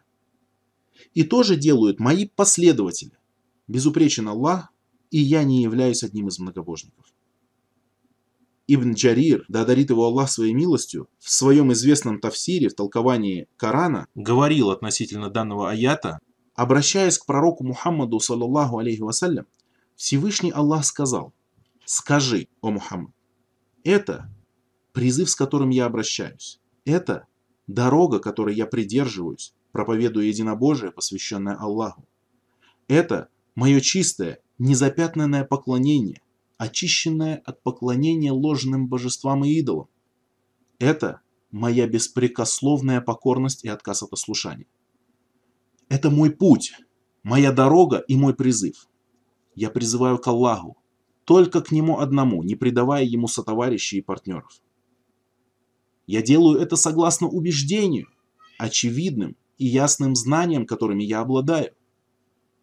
И тоже делают мои последователи. Безупречен Аллах, и я не являюсь одним из многобожников. Ибн Джарир, да одарит его Аллах своей милостью, в своем известном тафсире, в толковании Корана, говорил относительно данного аята, обращаясь к пророку Мухаммаду, саллаллаху алейхи вассалям, Всевышний Аллах сказал, «Скажи, о Мухаммад, это призыв, с которым я обращаюсь, это дорога, которой я придерживаюсь, проповедуя единобожие, посвященное Аллаху. Это мое чистое, незапятнанное поклонение, очищенное от поклонения ложным божествам и идолам. Это моя беспрекословная покорность и отказ от ослушания. Это мой путь, моя дорога и мой призыв. Я призываю к Аллаху, только к Нему одному, не предавая Ему сотоварищей и партнеров. Я делаю это согласно убеждению, очевидным и ясным знаниям, которыми я обладаю.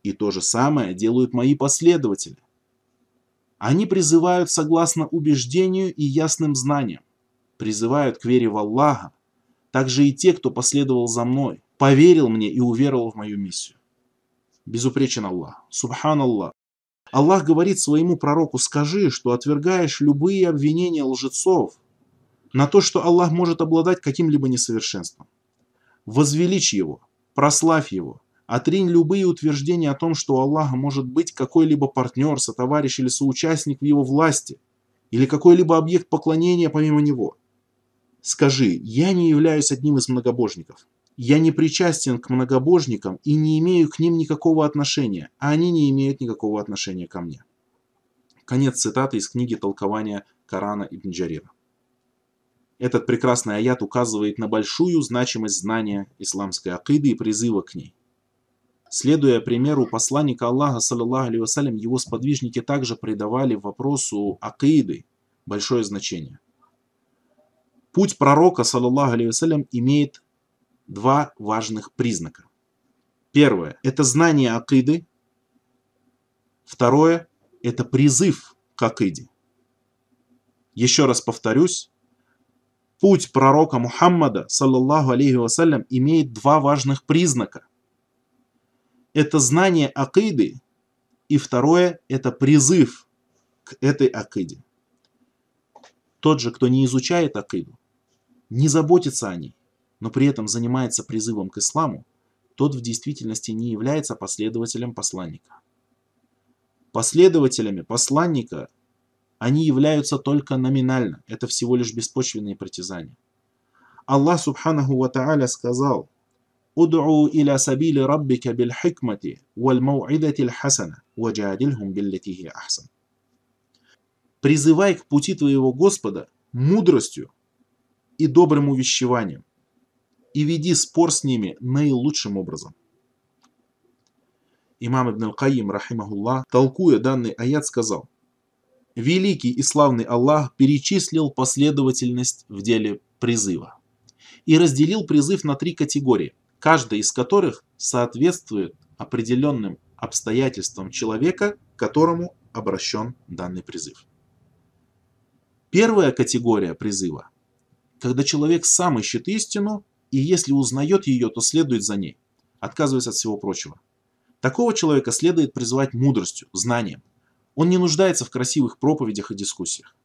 И то же самое делают мои последователи. Они призывают согласно убеждению и ясным знаниям, призывают к вере в Аллаха, также и те, кто последовал за мной, поверил мне и уверовал в мою миссию. Безупречен Аллах. Субхан Аллах. Аллах говорит своему пророку, скажи, что отвергаешь любые обвинения лжецов, на то, что Аллах может обладать каким-либо несовершенством. Возвеличь его, прославь его, отринь любые утверждения о том, что у Аллаха может быть какой-либо партнер, сотоварищ или соучастник в его власти, или какой-либо объект поклонения помимо него. Скажи, я не являюсь одним из многобожников. Я не причастен к многобожникам и не имею к ним никакого отношения, а они не имеют никакого отношения ко мне. Конец цитаты из книги толкования Корана Ибн Джарира. Этот прекрасный аят указывает на большую значимость знания исламской акиды и призыва к ней. Следуя примеру посланника Аллаха, саллиллаху алейхи вассалям, его сподвижники также придавали вопросу акиды большое значение. Путь пророка, саллиллаху алейхи вассалям, имеет два важных признака. Первое – это знание акиды. Второе – это призыв к акиде. Еще раз повторюсь, Путь пророка Мухаммада, саллаллаху алейхи вассалям, имеет два важных признака. Это знание акиды, и второе – это призыв к этой акиде. Тот же, кто не изучает акиду, не заботится о ней, но при этом занимается призывом к исламу, тот в действительности не является последователем посланника. Последователями посланника они являются только номинально. Это всего лишь беспочвенные притязания. Аллах Субханаху Ва Тааля сказал, «Уд'у иля сабили раббика бил хикмати валь мау'идати хасана, ваджадильхум биллетихи ахсан». Призывай к пути твоего Господа мудростью и добрым увещеванием, и веди спор с ними наилучшим образом. Имам Ибн Аль-Каим, рахимахуллах, толкуя данный аят, сказал – великий и славный Аллах перечислил последовательность в деле призыва и разделил призыв на три категории, каждая из которых соответствует определенным обстоятельствам человека, к которому обращен данный призыв. Первая категория призыва – когда человек сам ищет истину, и если узнает ее, то следует за ней, отказываясь от всего прочего. Такого человека следует призывать мудростью, знанием – он не нуждается в красивых проповедях и дискуссиях.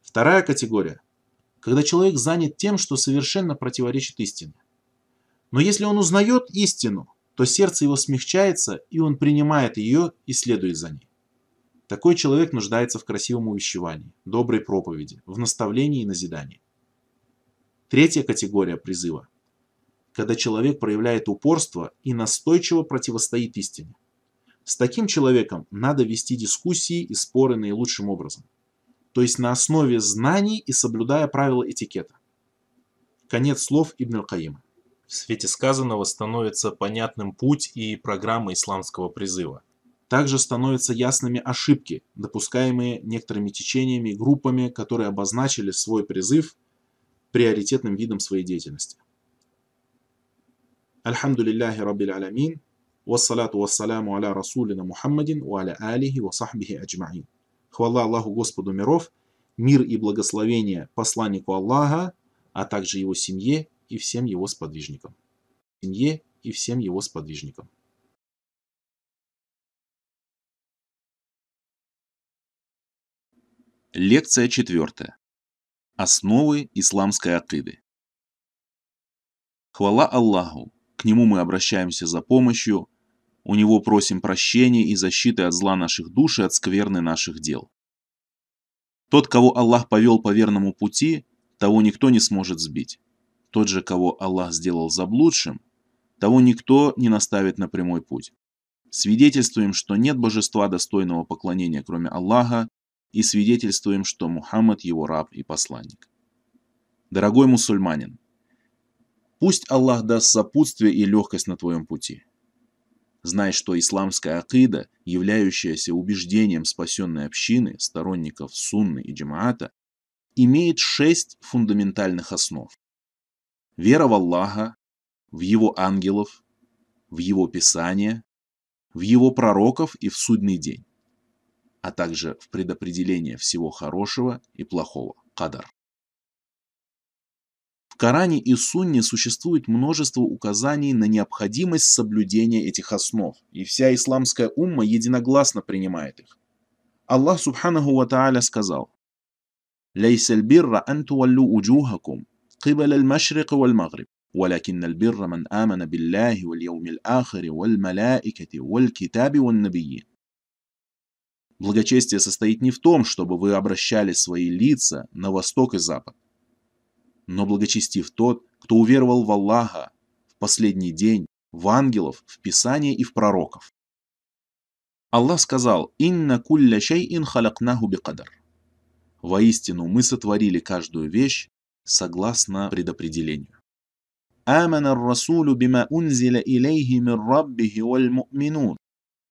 Вторая категория – когда человек занят тем, что совершенно противоречит истине. Но если он узнает истину, то сердце его смягчается, и он принимает ее и следует за ней. Такой человек нуждается в красивом увещевании, доброй проповеди, в наставлении и назидании. Третья категория призыва – когда человек проявляет упорство и настойчиво противостоит истине. С таким человеком надо вести дискуссии и споры наилучшим образом. То есть на основе знаний и соблюдая правила этикета. Конец слов Ибн Каима. В свете сказанного становится понятным путь и программа исламского призыва. Также становятся ясными ошибки, допускаемые некоторыми течениями и группами, которые обозначили свой призыв приоритетным видом своей деятельности. Альхамдулиллахи Раббиль Алямин. Вассалату вассаляму аля расулина Мухаммадин, у аля алихи ва сахбихи аджмаин. Хвала Аллаху Господу миров, мир и благословение посланнику Аллаха, а также его семье и всем его сподвижникам. Семье и всем его сподвижникам. Лекция четвертая. Основы исламской акиды. Хвала Аллаху, к нему мы обращаемся за помощью, у него просим прощения и защиты от зла наших душ и от скверны наших дел. Тот, кого Аллах повел по верному пути, того никто не сможет сбить. Тот же, кого Аллах сделал заблудшим, того никто не наставит на прямой путь. Свидетельствуем, что нет божества достойного поклонения, кроме Аллаха, и свидетельствуем, что Мухаммад его раб и посланник. Дорогой мусульманин, пусть Аллах даст сопутствие и легкость на твоем пути – Знай, что исламская акида, являющаяся убеждением спасенной общины, сторонников сунны и джамаата, имеет шесть фундаментальных основ. Вера в Аллаха, в его ангелов, в его Писание, в его пророков и в судный день, а также в предопределение всего хорошего и плохого – кадар. Коране и Сунне существует множество указаний на необходимость соблюдения этих основ, и вся исламская умма единогласно принимает их. Аллах Субханаху Ва Тааля сказал, «Лейс аль-бирра ан туаллю уджухакум, قبل المشرق والمغرب ولكن البر من آمن بالله واليوم الآخر والملائكة والكتاب والنبيين Благочестие состоит не в том, чтобы вы обращали свои лица на восток и запад, но благочестив тот, кто уверовал в Аллаха, в последний день, в ангелов, в Писание и в пророков. Аллах сказал: "Инна кулля шай'ин халакнаху бикадар". Воистину мы сотворили каждую вещь согласно предопределению. Амана آمن الرسول بما أنزل إليه من ربه والمؤمنون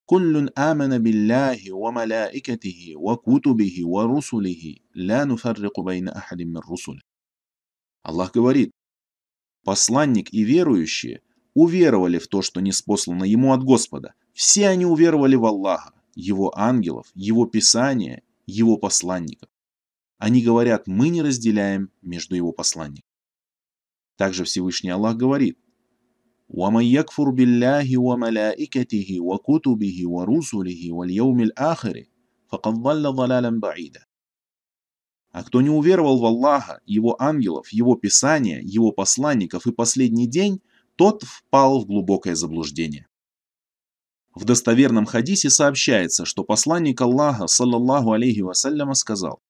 كل آمن بالله وملائكته وكتبه ورسله لا نفرق بين أحد من رسله Аллах говорит, посланник и верующие уверовали в то, что не спослано ему от Господа. Все они уверовали в Аллаха, его ангелов, его писания, его посланников. Они говорят, мы не разделяем между его посланниками. Также Всевышний Аллах говорит, وَمَنْ يَكْفُرْ بِاللَّهِ وَمَلَائِكَتِهِ وَكُتُبِهِ وَرُسُلِهِ وَالْيَوْمِ الْآخِرِ فَقَدْ ضَلَّ ضَلَالًا بَعِيدًا а кто не уверовал в Аллаха, его ангелов, его писания, его посланников и последний день, тот впал в глубокое заблуждение. В достоверном хадисе сообщается, что посланник Аллаха, саллаллаху алейхи вассаляма, сказал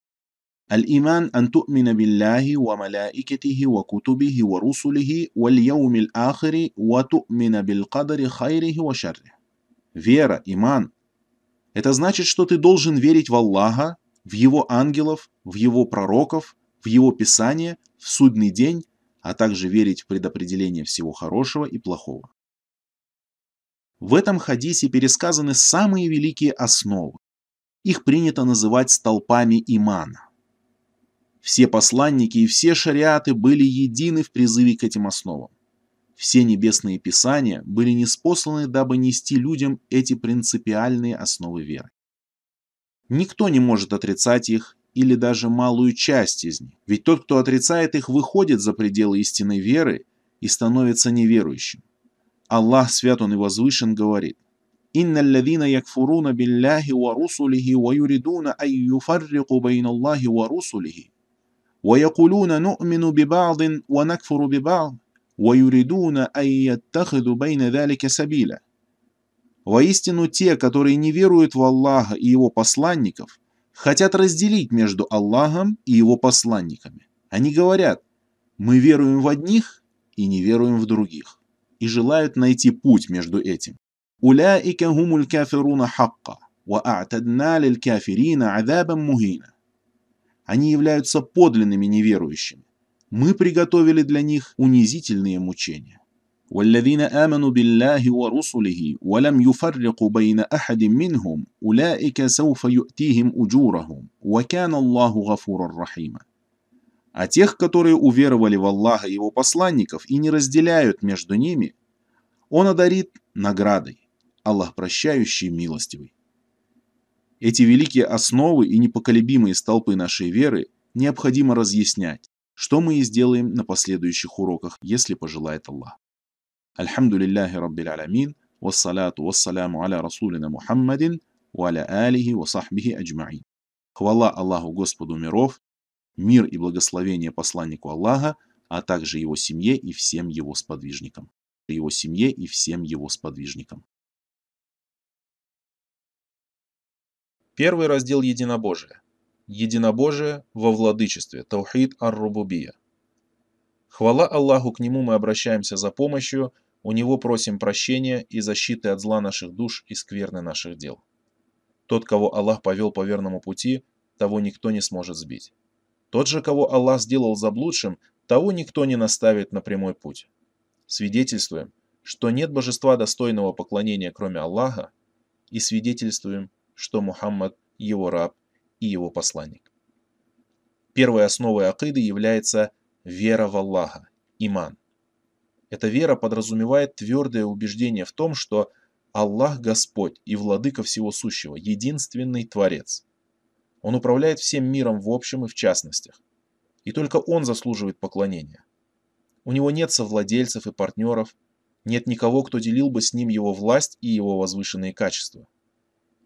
«Аль-иман ан ту'мина билляхи ва маляикетихи ва кутубихи ва русулихи валь яумил ахири ва ту'мина бил кадари хайрихи ва шарри». Вера, иман – это значит, что ты должен верить в Аллаха, в его ангелов, в его пророков, в его писание, в судный день, а также верить в предопределение всего хорошего и плохого. В этом хадисе пересказаны самые великие основы. Их принято называть столпами имана. Все посланники и все шариаты были едины в призыве к этим основам. Все небесные писания были неспосланы, дабы нести людям эти принципиальные основы веры. Никто не может отрицать их или даже малую часть из них. Ведь тот, кто отрицает их, выходит за пределы истинной веры и становится неверующим. Аллах, свят Он и возвышен, говорит, ладина إن الذين يكفرون بالله ورسله ويريدون أن يفرقوا بين الله ورسله ويقولون نؤمن ببعض ونكفر ببعض ويريدون أن يتخذوا بين ذلك سبيلا Воистину те, которые не веруют в Аллаха и его посланников, хотят разделить между Аллахом и его посланниками. Они говорят, мы веруем в одних и не веруем в других, и желают найти путь между этим. Уляика гумуль кафируна хакка, ва а'тадна лил кафирина азабам мухина. Они являются подлинными неверующими. Мы приготовили для них унизительные мучения. والذين آمنوا بالله ورسله ولم يفرقوا بين أحد منهم أولئك سوف يؤتيهم أجورهم وكان الله غفورا رحيما А тех, которые уверовали в Аллаха и его посланников и не разделяют между ними, Он одарит наградой, Аллах прощающий милостивый. Эти великие основы и непоколебимые столпы нашей веры необходимо разъяснять, что мы и сделаем на последующих уроках, если пожелает Аллах. Альхамдулиллахи Раббиль Алямин, вассалату вассаляму аля Расулина Мухаммадин, валя алихи васахбихи аджмаи. Хвала Аллаху Господу миров, мир и благословение посланнику Аллаха, а также его семье и всем его сподвижникам. Его семье и всем его сподвижникам. Первый раздел Единобожия. Единобожие во владычестве, Таухид ар-Рубубия. Хвала Аллаху, к нему мы обращаемся за помощью, у него просим прощения и защиты от зла наших душ и скверны наших дел. Тот, кого Аллах повел по верному пути, того никто не сможет сбить. Тот же, кого Аллах сделал заблудшим, того никто не наставит на прямой путь. Свидетельствуем, что нет божества достойного поклонения, кроме Аллаха, и свидетельствуем, что Мухаммад – его раб и его посланник. Первой основой акиды является вера в Аллаха, иман. Эта вера подразумевает твердое убеждение в том, что Аллах Господь и Владыка всего сущего, единственный Творец. Он управляет всем миром в общем и в частностях. И только Он заслуживает поклонения. У него нет совладельцев и партнеров, нет никого, кто делил бы с ним его власть и его возвышенные качества.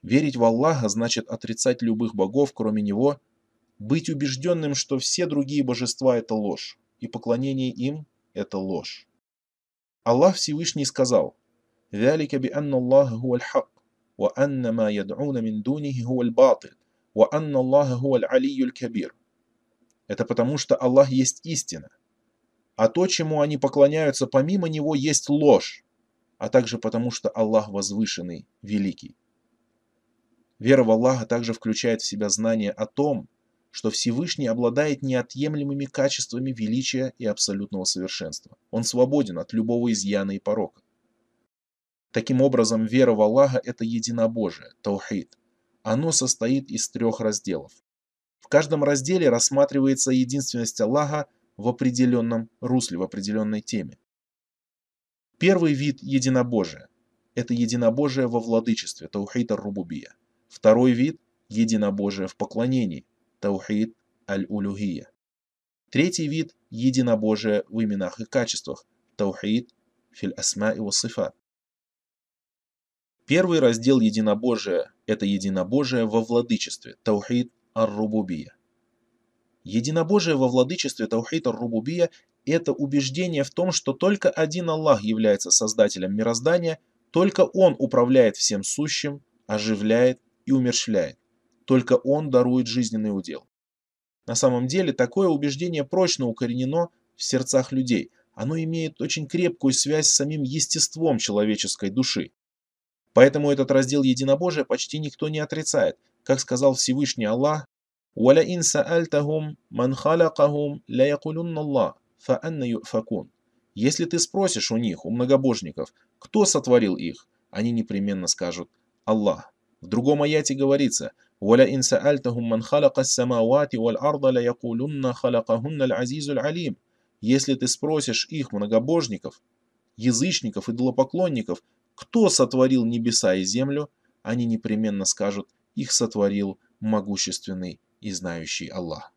Верить в Аллаха значит отрицать любых богов, кроме него, быть убежденным, что все другие божества – это ложь, и поклонение им – это ложь. Аллах Всевышний сказал, «Вялика би анна Аллах гуаль хак, ва анна ма яд'уна мин дунихи гуаль батил, ва анна Аллах гуаль алиюль кабир». Это потому, что Аллах есть истина. А то, чему они поклоняются помимо Него, есть ложь, а также потому, что Аллах возвышенный, великий. Вера в Аллаха также включает в себя знание о том, что Всевышний обладает неотъемлемыми качествами величия и абсолютного совершенства. Он свободен от любого изъяна и порока. Таким образом, вера в Аллаха – это единобожие, таухид. Оно состоит из трех разделов. В каждом разделе рассматривается единственность Аллаха в определенном русле, в определенной теме. Первый вид единобожия – это единобожие во владычестве, таухид ар-рубубия. Второй вид – единобожие в поклонении, – таухид аль-улюхия. Третий вид – единобожие в именах и качествах – таухид филь асма и васифат. Первый раздел единобожия – это единобожие во владычестве – таухид ар-рубубия. Единобожие во владычестве таухид ар-рубубия – это убеждение в том, что только один Аллах является создателем мироздания, только Он управляет всем сущим, оживляет и умерщвляет. Только он дарует жизненный удел. На самом деле, такое убеждение прочно укоренено в сердцах людей. Оно имеет очень крепкую связь с самим естеством человеческой души. Поэтому этот раздел единобожия почти никто не отрицает. Как сказал Всевышний Аллах, وَلَئِنْ سَأَلْتَهُمْ مَنْ خَلَقَهُمْ لَيَقُلُنَّ اللَّهِ فَأَنَّ يُؤْفَكُونَ Если ты спросишь у них, у многобожников, кто сотворил их, они непременно скажут «Аллах». В другом аяте говорится – ولئن саальтахум ман халака самавати валь арда ля якулюнна халакахунна аль-азизуль Если ты спросишь их, многобожников, язычников, идолопоклонников, кто сотворил небеса и землю, они непременно скажут, их сотворил могущественный и знающий Аллах.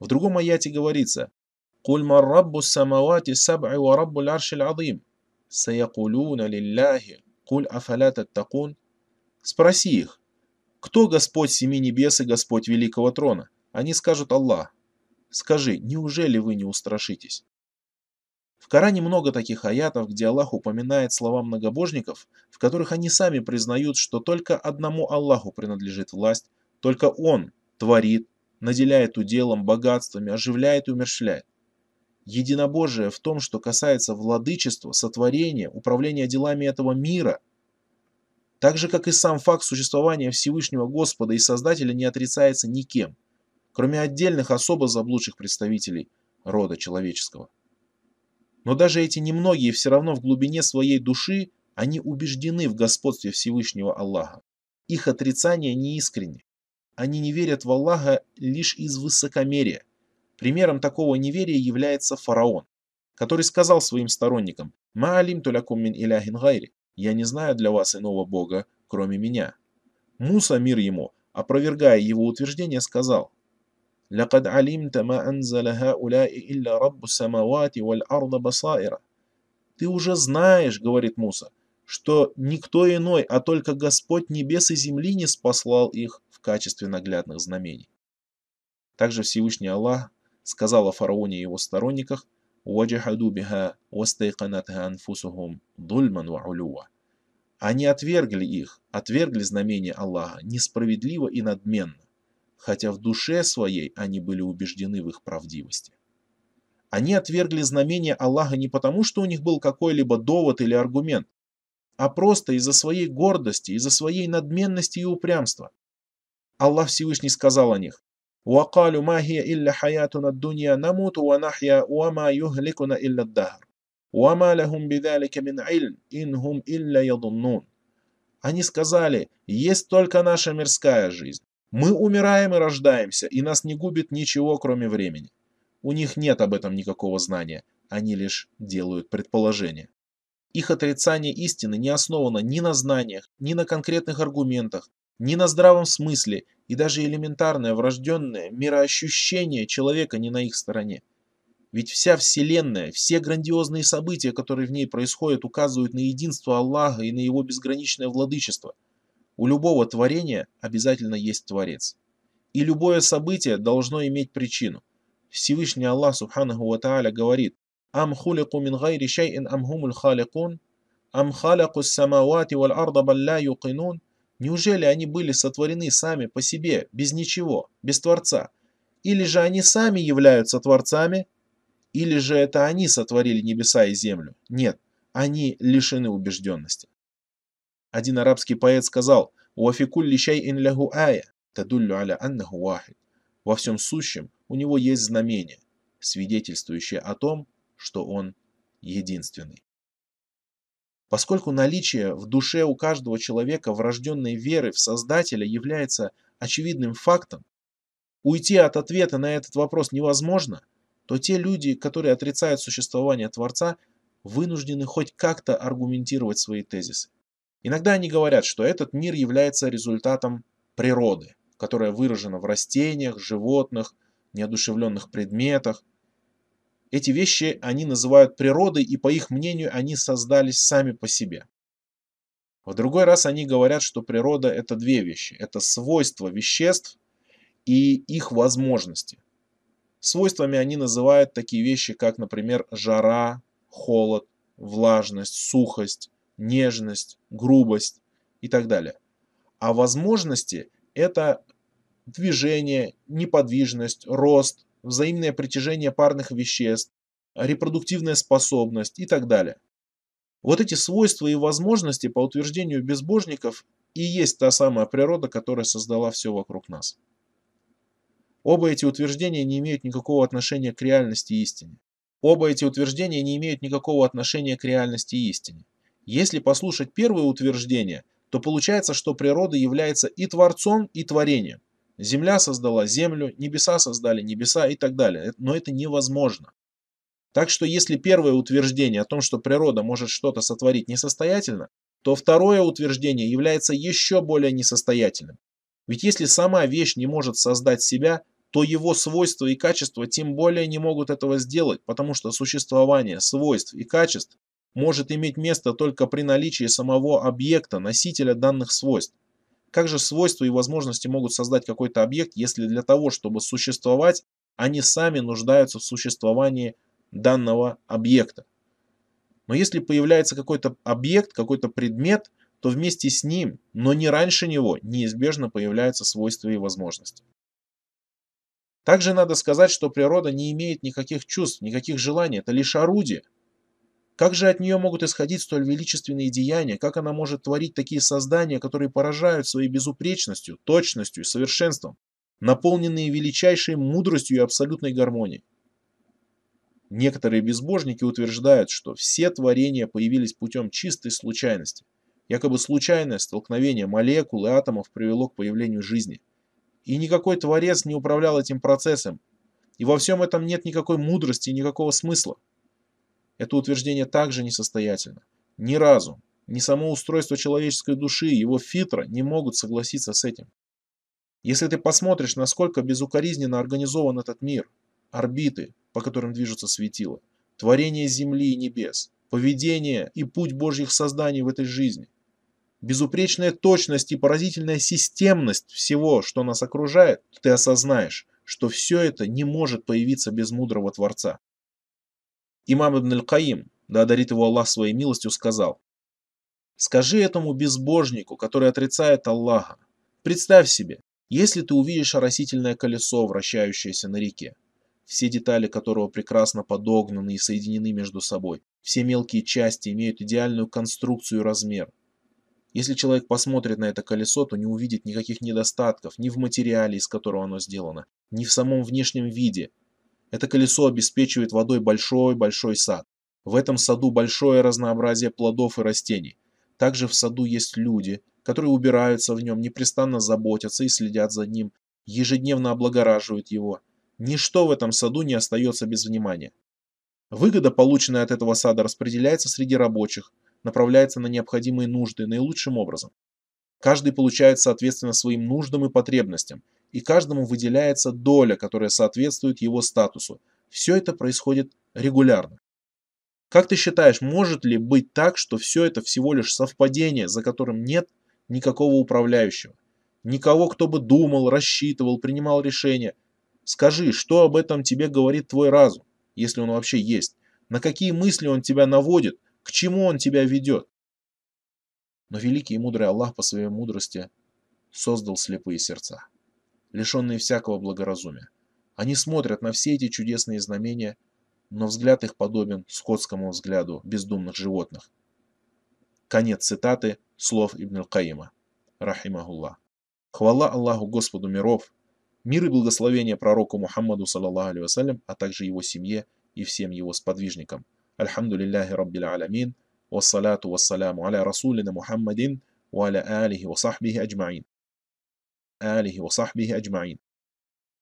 В другом аяте говорится «Куль марраббу самавати саб'и ва раббу л'арши л'адим» «Саякулюна лилляхи куль афалят аттакун» Спроси их, кто Господь семи небес и Господь великого трона? Они скажут Аллах. Скажи, неужели вы не устрашитесь? В Коране много таких аятов, где Аллах упоминает слова многобожников, в которых они сами признают, что только одному Аллаху принадлежит власть, только Он творит, наделяет уделом, богатствами, оживляет и умерщвляет. Единобожие в том, что касается владычества, сотворения, управления делами этого мира – так же, как и сам факт существования Всевышнего Господа и Создателя не отрицается никем, кроме отдельных особо заблудших представителей рода человеческого. Но даже эти немногие все равно в глубине своей души они убеждены в господстве Всевышнего Аллаха. Их отрицание неискренне. Они не верят в Аллаха лишь из высокомерия. Примером такого неверия является фараон, который сказал своим сторонникам «Ма алим тулякум мин иляхин гайри». Я не знаю для вас иного Бога, кроме меня». Муса, мир ему, опровергая его утверждение, сказал, «Лакад алимта ма анзала хауляи илля раббу самавати валь арда басаира». «Ты уже знаешь, — говорит Муса, — что никто иной, а только Господь небес и земли не спаслал их в качестве наглядных знамений». Также Всевышний Аллах сказал о фараоне и его сторонниках, وَجَحَدُوا بِهَا وَاسْتَيْقَنَتْهَا أَنْفُسُهُمْ ظُلْمًا وَعُلُوًّا Они отвергли их, отвергли знамения Аллаха несправедливо и надменно, хотя в душе своей они были убеждены в их правдивости. Они отвергли знамения Аллаха не потому, что у них был какой-либо довод или аргумент, а просто из-за своей гордости, из-за своей надменности и упрямства. Аллах Всевышний сказал о них, وقالوا ما هي إلا حياتنا الدنيا نموت ونحيا وما يهلكنا إلا الدهر وما لهم بذلك من علم إن هم إلا يظنون Они сказали, есть только наша мирская жизнь. Мы умираем и рождаемся, и нас не губит ничего, кроме времени. У них нет об этом никакого знания, они лишь делают предположения. Их отрицание истины не основано ни на знаниях, ни на конкретных аргументах, ни на здравом смысле и даже элементарное врожденное мироощущение человека не на их стороне. Ведь вся Вселенная, все грандиозные события, которые в ней происходят, указывают на единство Аллаха и на его безграничное владычество. У любого творения обязательно есть Творец. И любое событие должно иметь причину. Всевышний Аллах Субханаху Ва Тааля говорит «Ам хулику мин гайри шайин ам хумуль халикун, ам халаку самавати валь арда балля юкинун, Неужели они были сотворены сами по себе, без ничего, без Творца? Или же они сами являются Творцами? Или же это они сотворили небеса и землю? Нет, они лишены убежденности. Один арабский поэт сказал «Уафикулли ин лягу ая, тадуллю аля аннаху вахид». Во всем сущем у него есть знамение, свидетельствующее о том, что он единственный. Поскольку наличие в душе у каждого человека врожденной веры в Создателя является очевидным фактом, уйти от ответа на этот вопрос невозможно, то те люди, которые отрицают существование Творца, вынуждены хоть как-то аргументировать свои тезисы. Иногда они говорят, что этот мир является результатом природы, которая выражена в растениях, животных, неодушевленных предметах, эти вещи они называют природой, и по их мнению они создались сами по себе. В другой раз они говорят, что природа – это две вещи. Это свойства веществ и их возможности. Свойствами они называют такие вещи, как, например, жара, холод, влажность, сухость, нежность, грубость и так далее. А возможности – это движение, неподвижность, рост, взаимное притяжение парных веществ, репродуктивная способность и так далее. Вот эти свойства и возможности, по утверждению безбожников, и есть та самая природа, которая создала все вокруг нас. Оба эти утверждения не имеют никакого отношения к реальности и истине. Оба эти утверждения не имеют никакого отношения к реальности и истине. Если послушать первое утверждение, то получается, что природа является и творцом, и творением. Земля создала землю, небеса создали небеса и так далее. Э, но это невозможно. Так что если первое утверждение о том, что природа может что-то сотворить несостоятельно, то второе утверждение является еще более несостоятельным. Ведь если сама вещь не может создать себя, то его свойства и качества тем более не могут этого сделать, потому что существование свойств и качеств может иметь место только при наличии самого объекта, носителя данных свойств. Как же свойства и возможности могут создать какой-то объект, если для того, чтобы существовать, они сами нуждаются в существовании данного объекта? Но если появляется какой-то объект, какой-то предмет, то вместе с ним, но не раньше него, неизбежно появляются свойства и возможности. Также надо сказать, что природа не имеет никаких чувств, никаких желаний, это лишь орудие – как же от нее могут исходить столь величественные деяния? Как она может творить такие создания, которые поражают своей безупречностью, точностью и совершенством, наполненные величайшей мудростью и абсолютной гармонией? Некоторые безбожники утверждают, что все творения появились путем чистой случайности. Якобы случайное столкновение молекул и атомов привело к появлению жизни. И никакой творец не управлял этим процессом. И во всем этом нет никакой мудрости и никакого смысла. Это утверждение также несостоятельно. Ни разу, ни само устройство человеческой души, его фитра не могут согласиться с этим. Если ты посмотришь, насколько безукоризненно организован этот мир, орбиты, по которым движутся светила, творение земли и небес, поведение и путь Божьих созданий в этой жизни, безупречная точность и поразительная системность всего, что нас окружает, ты осознаешь, что все это не может появиться без мудрого Творца. Имам Ибн Аль-Каим, да одарит его Аллах своей милостью, сказал, «Скажи этому безбожнику, который отрицает Аллаха, представь себе, если ты увидишь оросительное колесо, вращающееся на реке, все детали которого прекрасно подогнаны и соединены между собой, все мелкие части имеют идеальную конструкцию и размер. Если человек посмотрит на это колесо, то не увидит никаких недостатков ни в материале, из которого оно сделано, ни в самом внешнем виде – это колесо обеспечивает водой большой-большой сад. В этом саду большое разнообразие плодов и растений. Также в саду есть люди, которые убираются в нем, непрестанно заботятся и следят за ним, ежедневно облагораживают его. Ничто в этом саду не остается без внимания. Выгода, полученная от этого сада, распределяется среди рабочих, направляется на необходимые нужды наилучшим образом. Каждый получает соответственно своим нуждам и потребностям, и каждому выделяется доля, которая соответствует его статусу. Все это происходит регулярно. Как ты считаешь, может ли быть так, что все это всего лишь совпадение, за которым нет никакого управляющего? Никого, кто бы думал, рассчитывал, принимал решения. Скажи, что об этом тебе говорит твой разум, если он вообще есть? На какие мысли он тебя наводит? К чему он тебя ведет? Но великий и мудрый Аллах по своей мудрости создал слепые сердца, лишенные всякого благоразумия. Они смотрят на все эти чудесные знамения, но взгляд их подобен скотскому взгляду бездумных животных. Конец цитаты слов Ибн Каима. Рахимагуллах. Хвала Аллаху Господу миров, мир и благословение пророку Мухаммаду, саллаллаху алейхи вассалям, а также его семье и всем его сподвижникам. Альхамдулиллахи раббил алямин. والصلاة والسلام على رسولنا محمد وعلى آله وصحبه أجمعين آله وصحبه أجمعين